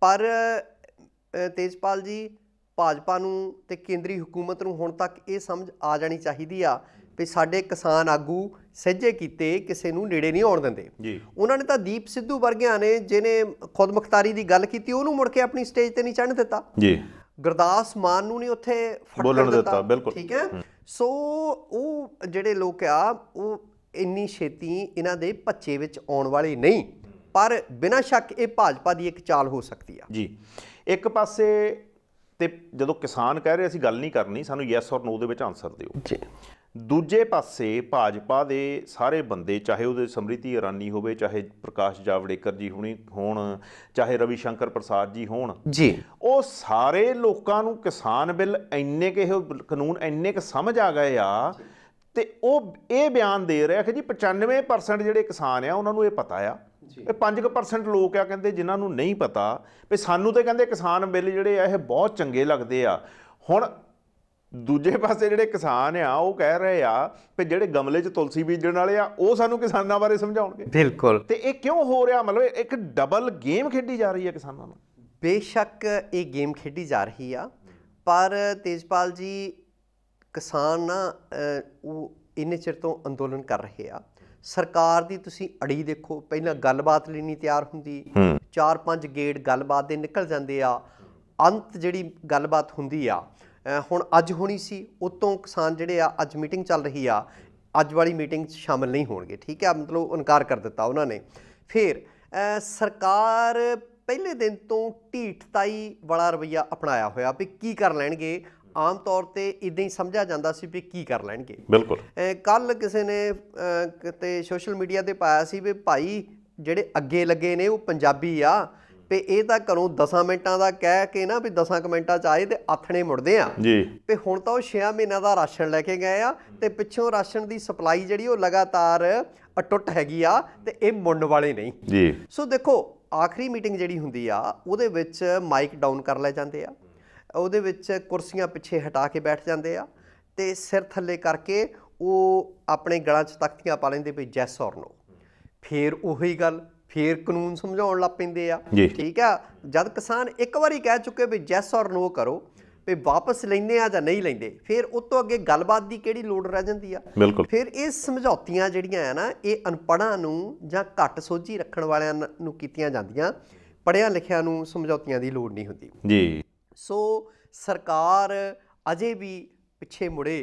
ਪਰ ਤੇਜਪਾਲ ਜੀ ਭਾਜਪਾ ਨੂੰ ਤੇ ਕੇਂਦਰੀ ਹਕੂਮਤ ਨੂੰ ਹੁਣ ਤੱਕ ਇਹ ਸਮਝ ਆ ਜਾਣੀ ਚਾਹੀਦੀ ਆ ਵੀ ਸਾਡੇ ਕਿਸਾਨ ਆਗੂ ਸੱਜੇ ਕੀਤੇ ਕਿਸੇ ਨੂੰ ਨੇੜੇ ਨਹੀਂ ਆਉਣ ਦਿੰਦੇ ਜੀ ਉਹਨਾਂ ਨੇ ਤਾਂ ਦੀਪ ਸਿੱਧੂ ਵਰਗਿਆਂ ਨੇ ਜਿਨੇ ਖੁਦਮਖਤਾਰੀ ਦੀ ਗੱਲ ਕੀਤੀ ਉਹਨੂੰ ਮੁੜ ਕੇ ਆਪਣੀ ਸਟੇਜ ਤੇ ਨਹੀਂ ਚੜ੍ਹਨ ਦਿੱਤਾ ਜੀ ਗੁਰਦਾਸ ਮਾਨ ਨੂੰ ਨਹੀਂ ਉੱਥੇ ਫੜਨ ਦਿੱਤਾ ਬਿਲਕੁਲ ਠੀਕ ਹੈ ਸੋ ਉਹ ਜਿਹੜੇ ਲੋਕ ਆ ਉਹ ਇੰਨੀ ਛੇਤੀ ਇਹਨਾਂ ਦੇ ਪੱਛੇ ਵਿੱਚ ਆਉਣ ਵਾਲੇ ਨਹੀਂ ਪਰ ਬਿਨਾਂ ਸ਼ੱਕ ਇਹ ਭਾਜਪਾ ਦੀ ਇੱਕ ਚਾਲ ਹੋ ਸਕਦੀ ਆ ਜੀ ਇੱਕ ਪਾਸੇ ਤੇ ਜਦੋਂ ਕਿਸਾਨ ਕਹਿ ਰਹੇ ਅਸੀਂ ਗੱਲ ਨਹੀਂ ਕਰਨੀ ਸਾਨੂੰ ਯੈਸ ਔਰ ਨੋ ਦੇ ਵਿੱਚ ਆਨਸਰ ਦਿਓ ਜੀ ਦੂਜੇ ਪਾਸੇ ਭਾਜਪਾ ਦੇ ਸਾਰੇ ਬੰਦੇ ਚਾਹੇ ਉਹਦੇ ਸਮ੍ਰਿਤੀ ਇਰਾਨੀ ਹੋਵੇ ਚਾਹੇ ਪ੍ਰਕਾਸ਼ ਜਾਵੜੇਕਰ ਜੀ ਹੋਣੀ ਹੋਣ ਚਾਹੇ ਰਵੀ ਸ਼ੰਕਰ ਪ੍ਰਸਾਦ ਜੀ ਹੋਣ ਜੀ ਉਹ ਸਾਰੇ ਲੋਕਾਂ ਨੂੰ ਕਿਸਾਨ ਬਿੱਲ ਇੰਨੇ ਕਿਹੋ ਕਾਨੂੰਨ ਇੰਨੇ ਕ ਸਮਝ ਆ ਗਏ ਆ ਤੇ ਉਹ ਇਹ ਬਿਆਨ ਦੇ ਰਿਹਾ ਕਿ ਜੀ 95% ਜਿਹੜੇ ਕਿਸਾਨ ਆ ਉਹਨਾਂ ਨੂੰ ਇਹ ਪਤਾ ਆ ਇਹ 5% ਲੋਕ ਆ ਕਹਿੰਦੇ ਜਿਨ੍ਹਾਂ ਨੂੰ ਨਹੀਂ ਪਤਾ ਵੀ ਸਾਨੂੰ ਤੇ ਕਹਿੰਦੇ ਕਿਸਾਨ ਬਿੱਲ ਜਿਹੜੇ ਆ ਇਹ ਬਹੁਤ ਚੰਗੇ ਲੱਗਦੇ ਆ ਹੁਣ ਦੂਜੇ ਪਾਸੇ ਜਿਹੜੇ ਕਿਸਾਨ ਆ ਉਹ ਕਹਿ ਰਹੇ ਆ ਕਿ ਜਿਹੜੇ ਗਮਲੇ 'ਚ ਤੁਲਸੀ ਬੀਜਣ ਵਾਲੇ ਆ ਉਹ ਸਾਨੂੰ ਕਿਸਾਨਾਂ ਬਾਰੇ ਸਮਝਾਉਣਗੇ ਬਿਲਕੁਲ ਤੇ ਇਹ ਕਿਉਂ ਹੋ ਰਿਹਾ ਮਤਲਬ ਇੱਕ ਡਬਲ ਗੇਮ ਖੇਡੀ ਜਾ ਰਹੀ ਹੈ ਕਿਸਾਨਾਂ ਨੂੰ ਬੇਸ਼ੱਕ ਇਹ ਗੇਮ ਖੇਡੀ ਜਾ ਰਹੀ ਆ ਪਰ ਤੇਜਪਾਲ ਜੀ ਕਿਸਾਨ ਨਾ ਉਹ ਇੰਨੇ ਚਿਰ ਤੋਂ ਅੰਦੋਲਨ ਕਰ ਰਹੇ ਆ ਸਰਕਾਰ ਦੀ ਤੁਸੀਂ ਅੜੀ ਦੇਖੋ ਪਹਿਲਾਂ ਗੱਲਬਾਤ ਲਈ ਨਹੀਂ ਤਿਆਰ ਹੁੰਦੀ ਚਾਰ ਪੰਜ ਗੇੜ ਗੱਲਬਾਤ ਦੇ ਨਿਕਲ ਜਾਂਦੇ ਆ ਅੰਤ ਜਿਹੜੀ ਗੱਲਬਾਤ ਹੁੰਦੀ ਆ ਹੁਣ ਅੱਜ ਹੋਣੀ ਸੀ ਉਤੋਂ ਕਿਸਾਨ ਜਿਹੜੇ ਆ ਅੱਜ ਮੀਟਿੰਗ ਚੱਲ ਰਹੀ ਆ ਅੱਜ ਵਾਲੀ ਮੀਟਿੰਗ 'ਚ ਸ਼ਾਮਲ ਨਹੀਂ ਹੋਣਗੇ ਠੀਕ ਹੈ ਮਤਲਬ ਇਨਕਾਰ ਕਰ ਦਿੱਤਾ ਉਹਨਾਂ ਨੇ ਫਿਰ ਸਰਕਾਰ ਪਹਿਲੇ ਦਿਨ ਤੋਂ ਢੀਠਤਾਈ ਵਾਲਾ ਰਵਈਆ ਅਪਣਾਇਆ ਹੋਇਆ ਵੀ ਕੀ ਕਰ ਲੈਣਗੇ ਆਮ ਤੌਰ ਤੇ ਇਦਾਂ ਹੀ ਸਮਝਿਆ ਜਾਂਦਾ ਸੀ ਵੀ ਕੀ ਕਰ ਲੈਣਗੇ ਬਿਲਕੁਲ ਕੱਲ ਕਿਸੇ ਨੇ ਕਿਤੇ ਸੋਸ਼ਲ ਮੀਡੀਆ ਤੇ ਪਾਇਆ ਸੀ ਵੀ ਭਾਈ ਜਿਹੜੇ ਅੱਗੇ ਲੱਗੇ ਨੇ ਉਹ ਪੰਜਾਬੀ ਆ ਤੇ ਇਹ ਤਾਂ ਘਰੋਂ 10 ਮਿੰਟਾਂ ਦਾ ਕਹਿ ਕੇ ਨਾ ਵੀ 10 ਮਿੰਟਾਂ ਚ ਆਏ ਤੇ ਆਥਣੇ ਮੁੜਦੇ ਆ ਜੀ ਤੇ ਹੁਣ ਤਾਂ ਉਹ 6 ਮਹੀਨਾ ਦਾ ਰਾਸ਼ਨ ਲੈ ਕੇ ਗਏ ਆ ਤੇ ਪਿੱਛੋਂ ਰਾਸ਼ਨ ਦੀ ਸਪਲਾਈ ਜਿਹੜੀ ਉਹ ਲਗਾਤਾਰ ਅਟੁੱਟ ਹੈਗੀ ਆ ਤੇ ਇਹ ਮੁੰਨ ਵਾਲੇ ਨਹੀਂ ਜੀ ਸੋ ਦੇਖੋ ਆਖਰੀ ਮੀਟਿੰਗ ਜਿਹੜੀ ਹੁੰਦੀ ਆ ਉਹਦੇ ਵਿੱਚ ਮਾਈਕ ਡਾਊਨ ਕਰ ਲੈ ਜਾਂਦੇ ਆ ਉਹਦੇ ਵਿੱਚ ਕੁਰਸੀਆਂ ਪਿੱਛੇ ਹਟਾ ਕੇ ਬੈਠ ਜਾਂਦੇ ਆ ਤੇ ਸਿਰ ਥੱਲੇ ਕਰਕੇ ਉਹ ਆਪਣੇ ਗਲਾਂ 'ਚ ਤਖਤੀਆਂ ਪਾ ਲੈਂਦੇ ਵੀ ਜੈਸ ਔਰ ਨੋ ਫੇਰ ਉਹੀ ਗੱਲ ਫੇਰ ਕਾਨੂੰਨ ਸਮਝਾਉਣ ਲੱਗ ਪੈਂਦੇ ਆ ਠੀਕ ਆ ਜਦ ਕਿਸਾਨ ਇੱਕ ਵਾਰੀ ਕਹਿ ਚੁੱਕੇ ਵੀ ਜੈਸ ਔਰ ਨੋ ਕਰੋ ਵੀ ਵਾਪਸ ਲੈਣੇ ਆ ਜਾਂ ਨਹੀਂ ਲੈਂਦੇ ਫਿਰ ਉਸ ਤੋਂ ਅੱਗੇ ਗੱਲਬਾਤ ਦੀ ਕਿਹੜੀ ਲੋੜ ਰਹਿ ਜਾਂਦੀ ਆ ਫਿਰ ਇਹ ਸਮਝੌਤੀਆਂ ਜਿਹੜੀਆਂ ਆ ਨਾ ਇਹ ਅਨਪੜਾਂ ਨੂੰ ਜਾਂ ਘੱਟ ਸੋਝੀ ਰੱਖਣ ਵਾਲਿਆਂ ਨੂੰ ਕੀਤੀਆਂ ਜਾਂਦੀਆਂ ਪੜਿਆ ਲਿਖਿਆ ਨੂੰ ਸਮਝੌਤੀਆਂ ਦੀ ਲੋੜ ਨਹੀਂ ਹੁੰਦੀ ਜੀ ਸੋ ਸਰਕਾਰ ਅਜੇ ਵੀ ਪਿੱਛੇ ਮੁੜੇ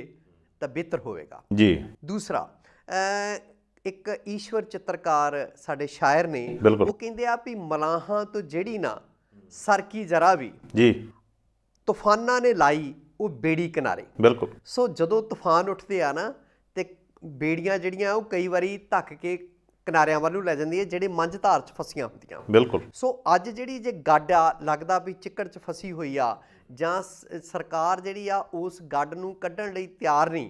ਤਾਂ ਬਿਹਤਰ ਹੋਵੇਗਾ ਜੀ ਦੂਸਰਾ ਇੱਕ ਈਸ਼ਵਰ ਚਿੱਤਰਕਾਰ ਸਾਡੇ ਸ਼ਾਇਰ ਨੇ ਉਹ ਕਹਿੰਦੇ ਆ ਵੀ ਮਲਾਹਾਂ ਤੋਂ ਜਿਹੜੀ ਨਾ ਸਰਕੀ ਜ਼ਰਾ ਵੀ ਜੀ ਤੂਫਾਨਾਂ ਨੇ ਲਾਈ ਉਹ ਬੇੜੀ ਕਿਨਾਰੇ ਬਿਲਕੁਲ ਸੋ ਜਦੋਂ ਤੂਫਾਨ ਉੱਠਦੇ ਆ ਨਾ ਤੇ ਬੇੜੀਆਂ ਜਿਹੜੀਆਂ ਉਹ ਕਈ ਵਾਰੀ ਧੱਕ ਕੇ ਕਿਨਾਰਿਆਂ ਵੱਲ ਨੂੰ ਲੈ ਜਾਂਦੀ ਹੈ ਜਿਹੜੇ ਮੰਝ ਧਾਰ 'ਚ ਫਸੀਆਂ ਹੁੰਦੀਆਂ ਬਿਲਕੁਲ ਸੋ ਅੱਜ ਜਿਹੜੀ ਜੇ ਗੱਡ ਆ ਲੱਗਦਾ ਵੀ ਚਿੱਕੜ 'ਚ ਫਸੀ ਹੋਈ ਆ ਜਾਂ ਸਰਕਾਰ ਜਿਹੜੀ ਆ ਉਸ ਗੱਡ ਨੂੰ ਕੱਢਣ ਲਈ ਤਿਆਰ ਨਹੀਂ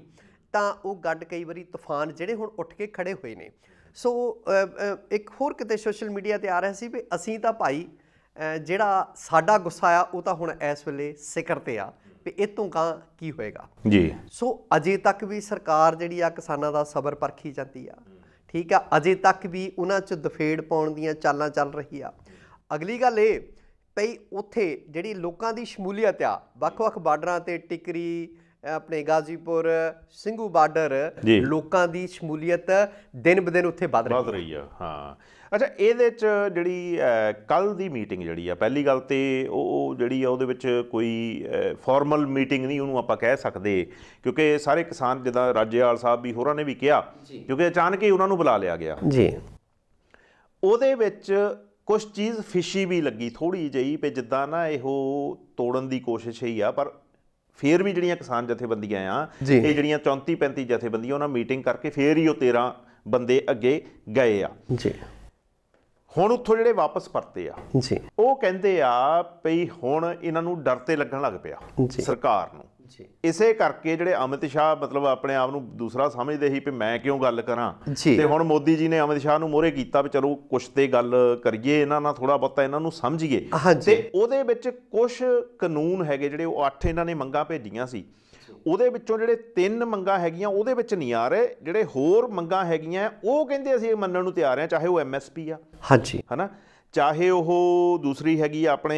ਤਾਂ ਉਹ ਗੱਡ ਕਈ ਵਾਰੀ ਤੂਫਾਨ ਜਿਹੜੇ ਹੁਣ ਉੱਠ ਕੇ ਖੜੇ ਹੋਏ ਨੇ ਸੋ ਇੱਕ ਹੋਰ ਕਿਤੇ ਸੋਸ਼ਲ ਮੀਡੀਆ ਤੇ ਆ ਰਿਹਾ ਸੀ ਵੀ ਅਸੀਂ ਤਾਂ ਭਾਈ ਜਿਹੜਾ ਸਾਡਾ ਗੁੱਸਾ ਆ ਉਹ ਤਾਂ ਹੁਣ ਇਸ ਵੇਲੇ ਸਿਖਰ ਤੇ ਆ ਵੀ ਇਹ ਤੋਂ ਕੀ ਹੋਏਗਾ ਜੀ ਸੋ ਅਜੇ ਤੱਕ ਵੀ ਸਰਕਾਰ ਜਿਹੜੀ ਆ ਕਿਸਾਨਾਂ ਦਾ ਸਬਰ ਪਰਖੀ ਜਾਂਦੀ ਆ ਠੀਕ ਆ ਅਜੇ ਤੱਕ ਵੀ ਉਹਨਾਂ 'ਚ ਦਫੇੜ ਪਾਉਣ ਦੀਆਂ ਚਾਲਾਂ ਚੱਲ ਰਹੀ ਆ ਅਗਲੀ ਗੱਲ ਇਹ ਪਈ ਉੱਥੇ ਜਿਹੜੀ ਲੋਕਾਂ ਦੀ ਸ਼ਮੂਲੀਅਤ ਆ ਵੱਖ-ਵੱਖ ਬਾਰਡਰਾਂ ਤੇ ਟਿਕਰੀ ਆਪਣੇ ਗਾਜ਼ੀਪੁਰ ਸਿੰਘੂ ਬਾਰਡਰ ਲੋਕਾਂ ਦੀ ਸ਼ਮੂਲੀਅਤ ਦਿਨ ਬਦਿਨ ਉੱਥੇ ਵੱਧ ਰਹੀ ਹੈ ਰਹੀ ਹੈ ਹਾਂ ਅੱਛਾ ਇਹਦੇ ਚ ਜਿਹੜੀ ਕੱਲ ਦੀ ਮੀਟਿੰਗ ਜਿਹੜੀ ਆ ਪਹਿਲੀ ਗੱਲ ਤੇ ਉਹ ਜਿਹੜੀ ਆ ਉਹਦੇ ਵਿੱਚ ਕੋਈ ਫਾਰਮਲ ਮੀਟਿੰਗ ਨਹੀਂ ਉਹਨੂੰ ਆਪਾਂ ਕਹਿ ਸਕਦੇ ਕਿਉਂਕਿ ਸਾਰੇ ਕਿਸਾਨ ਜਿਦਾ ਰਾਜੇਵਾਲ ਸਾਹਿਬ ਵੀ ਹੋਰਾਂ ਨੇ ਵੀ ਕਿਹਾ ਕਿਉਂਕਿ ਅਚਾਨਕ ਹੀ ਉਹਨਾਂ ਨੂੰ ਬੁਲਾ ਲਿਆ ਗਿਆ ਜੀ ਉਹਦੇ ਵਿੱਚ ਕੁਝ ਚੀਜ਼ ਫਿਸ਼ੀ ਵੀ ਲੱਗੀ ਥੋੜੀ ਜਿਹੀ ਪੇ ਜਿੱਦਾਂ ਨਾ ਇਹੋ ਤੋੜਨ ਦੀ ਕੋਸ਼ਿਸ਼ ਹੀ ਆ ਪਰ ਫੇਰ ਵੀ ਜਿਹੜੀਆਂ ਕਿਸਾਨ ਜਥੇਬੰਦੀਆਂ ਆ ਇਹ ਜਿਹੜੀਆਂ 34 35 ਜਥੇਬੰਦੀਆਂ ਉਹਨਾਂ ਮੀਟਿੰਗ ਕਰਕੇ ਫੇਰ ਹੀ ਉਹ 13 ਬੰਦੇ ਅੱਗੇ ਗਏ ਆ ਜੀ ਹੁਣ ਉੱਥੋਂ ਜਿਹੜੇ ਵਾਪਸ ਪਰਤੇ ਆ ਜੀ ਉਹ ਕਹਿੰਦੇ ਆ ਭਈ ਹੁਣ ਇਹਨਾਂ ਨੂੰ ਡਰ ਤੇ ਲੱਗਣ ਲੱਗ ਪਿਆ ਸਰਕਾਰ ਨੂੰ ਇਸੇ ਕਰਕੇ ਜਿਹੜੇ ਅਮਿਤ ਸ਼ਾਹ ਮਤਲਬ ਆਪਣੇ ਆਪ ਨੂੰ ਦੂਸਰਾ ਸਮਝਦੇ ਸੀ ਕਿ ਮੈਂ ਕਿਉਂ ਗੱਲ ਕਰਾਂ ਤੇ ਹੁਣ ਮੋਦੀ ਜੀ ਨੇ ਅਮਿਤ ਸ਼ਾਹ ਨੂੰ ਮੋਹਰੇ ਕੀਤਾ ਵੀ ਚਲੋ ਕੁਛ ਤੇ ਗੱਲ ਕਰੀਏ ਇਹਨਾਂ ਨਾਲ ਥੋੜਾ ਬਹੁਤਾ ਇਹਨਾਂ ਨੂੰ ਸਮਝੀਏ ਤੇ ਉਹਦੇ ਵਿੱਚ ਕੁਝ ਕਾਨੂੰਨ ਹੈਗੇ ਜਿਹੜੇ ਉਹ ਅੱਠ ਇਹਨਾਂ ਨੇ ਮੰਗਾਂ ਭੇਜੀਆਂ ਸੀ ਉਹਦੇ ਵਿੱਚੋਂ ਜਿਹੜੇ ਤਿੰਨ ਮੰਗਾਂ ਹੈਗੀਆਂ ਉਹਦੇ ਵਿੱਚ ਨਹੀਂ ਆ ਰਹੇ ਜਿਹੜੇ ਹੋਰ ਮੰਗਾਂ ਹੈਗੀਆਂ ਉਹ ਕਹਿੰਦੇ ਅਸੀਂ ਮੰਨਣ ਨੂੰ ਤਿਆਰ ਆ ਚਾਹੇ ਉਹ ਐਮਐਸਪੀ ਆ ਹਾਂਜੀ ਹਨਾ ਚਾਹੇ ਉਹ ਦੂਸਰੀ ਹੈਗੀ ਆਪਣੇ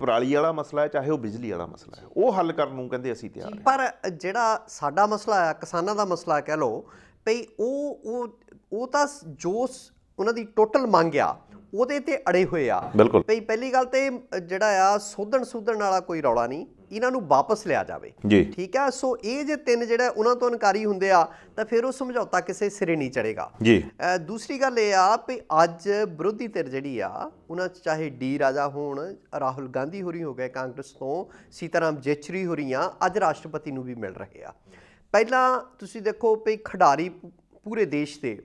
ਪਰਾਲੀ ਵਾਲਾ ਮਸਲਾ ਹੈ ਚਾਹੇ ਉਹ ਬਿਜਲੀ ਵਾਲਾ ਮਸਲਾ ਹੈ ਉਹ ਹੱਲ ਕਰਨ ਨੂੰ ਕਹਿੰਦੇ ਅਸੀਂ ਤਿਆਰ ਹਾਂ ਪਰ ਜਿਹੜਾ ਸਾਡਾ ਮਸਲਾ ਹੈ ਕਿਸਾਨਾਂ ਦਾ ਮਸਲਾ ਕਹਿ ਲੋ ਭਈ ਉਹ ਉਹ ਉਹ ਤਾਂ ਜੋ ਉਹਨਾਂ ਦੀ ਟੋਟਲ ਮੰਗ ਆ ਉਹਦੇ ਤੇ ਅੜੇ ਹੋਏ ਆ ਭਈ ਪਹਿਲੀ ਗੱਲ ਤੇ ਜਿਹੜਾ ਆ ਸੋਧਣ ਸੋਧਣ ਵਾਲਾ ਕੋਈ ਰੌਲਾ ਨਹੀਂ ਇਹਨਾਂ ਨੂੰ ਵਾਪਸ ਲਿਆ ਜਾਵੇ ਠੀਕ ਆ ਸੋ ਇਹ ਜੇ ਤਿੰਨ ਜਿਹੜਾ ਉਹਨਾਂ ਤੋਂ ਇਨਕਾਰੀ ਹੁੰਦੇ ਆ ਤਾਂ ਫਿਰ ਉਹ ਸਮਝੌਤਾ ਕਿਸੇ ਸਿਰੇ ਨਹੀਂ ਚੜੇਗਾ ਜੀ ਦੂਸਰੀ ਗੱਲ ਇਹ ਆ ਕਿ ਅੱਜ ਵਿਰੋਧੀ ਧਿਰ ਜਿਹੜੀ ਆ ਉਹਨਾਂ ਚ ਚਾਹੇ ਡੀ ਰਾਜਾ ਹੋਣ ਰਾਹੁਲ ਗਾਂਧੀ ਹੋਰੀ ਹੋ ਗਏ ਕਾਂਗਰਸ ਤੋਂ ਸੀਤਾਰਾਮ ਜੇਚਰੀ ਹੋਰੀਆਂ ਅੱਜ ਰਾਸ਼ਟਰਪਤੀ ਨੂੰ ਵੀ ਮਿਲ ਰਹੇ ਆ ਪਹਿਲਾਂ ਤੁਸੀਂ ਦੇਖੋ ਕਿ ਖਿਡਾਰੀ ਪੂਰੇ ਦੇਸ਼ ਦੇ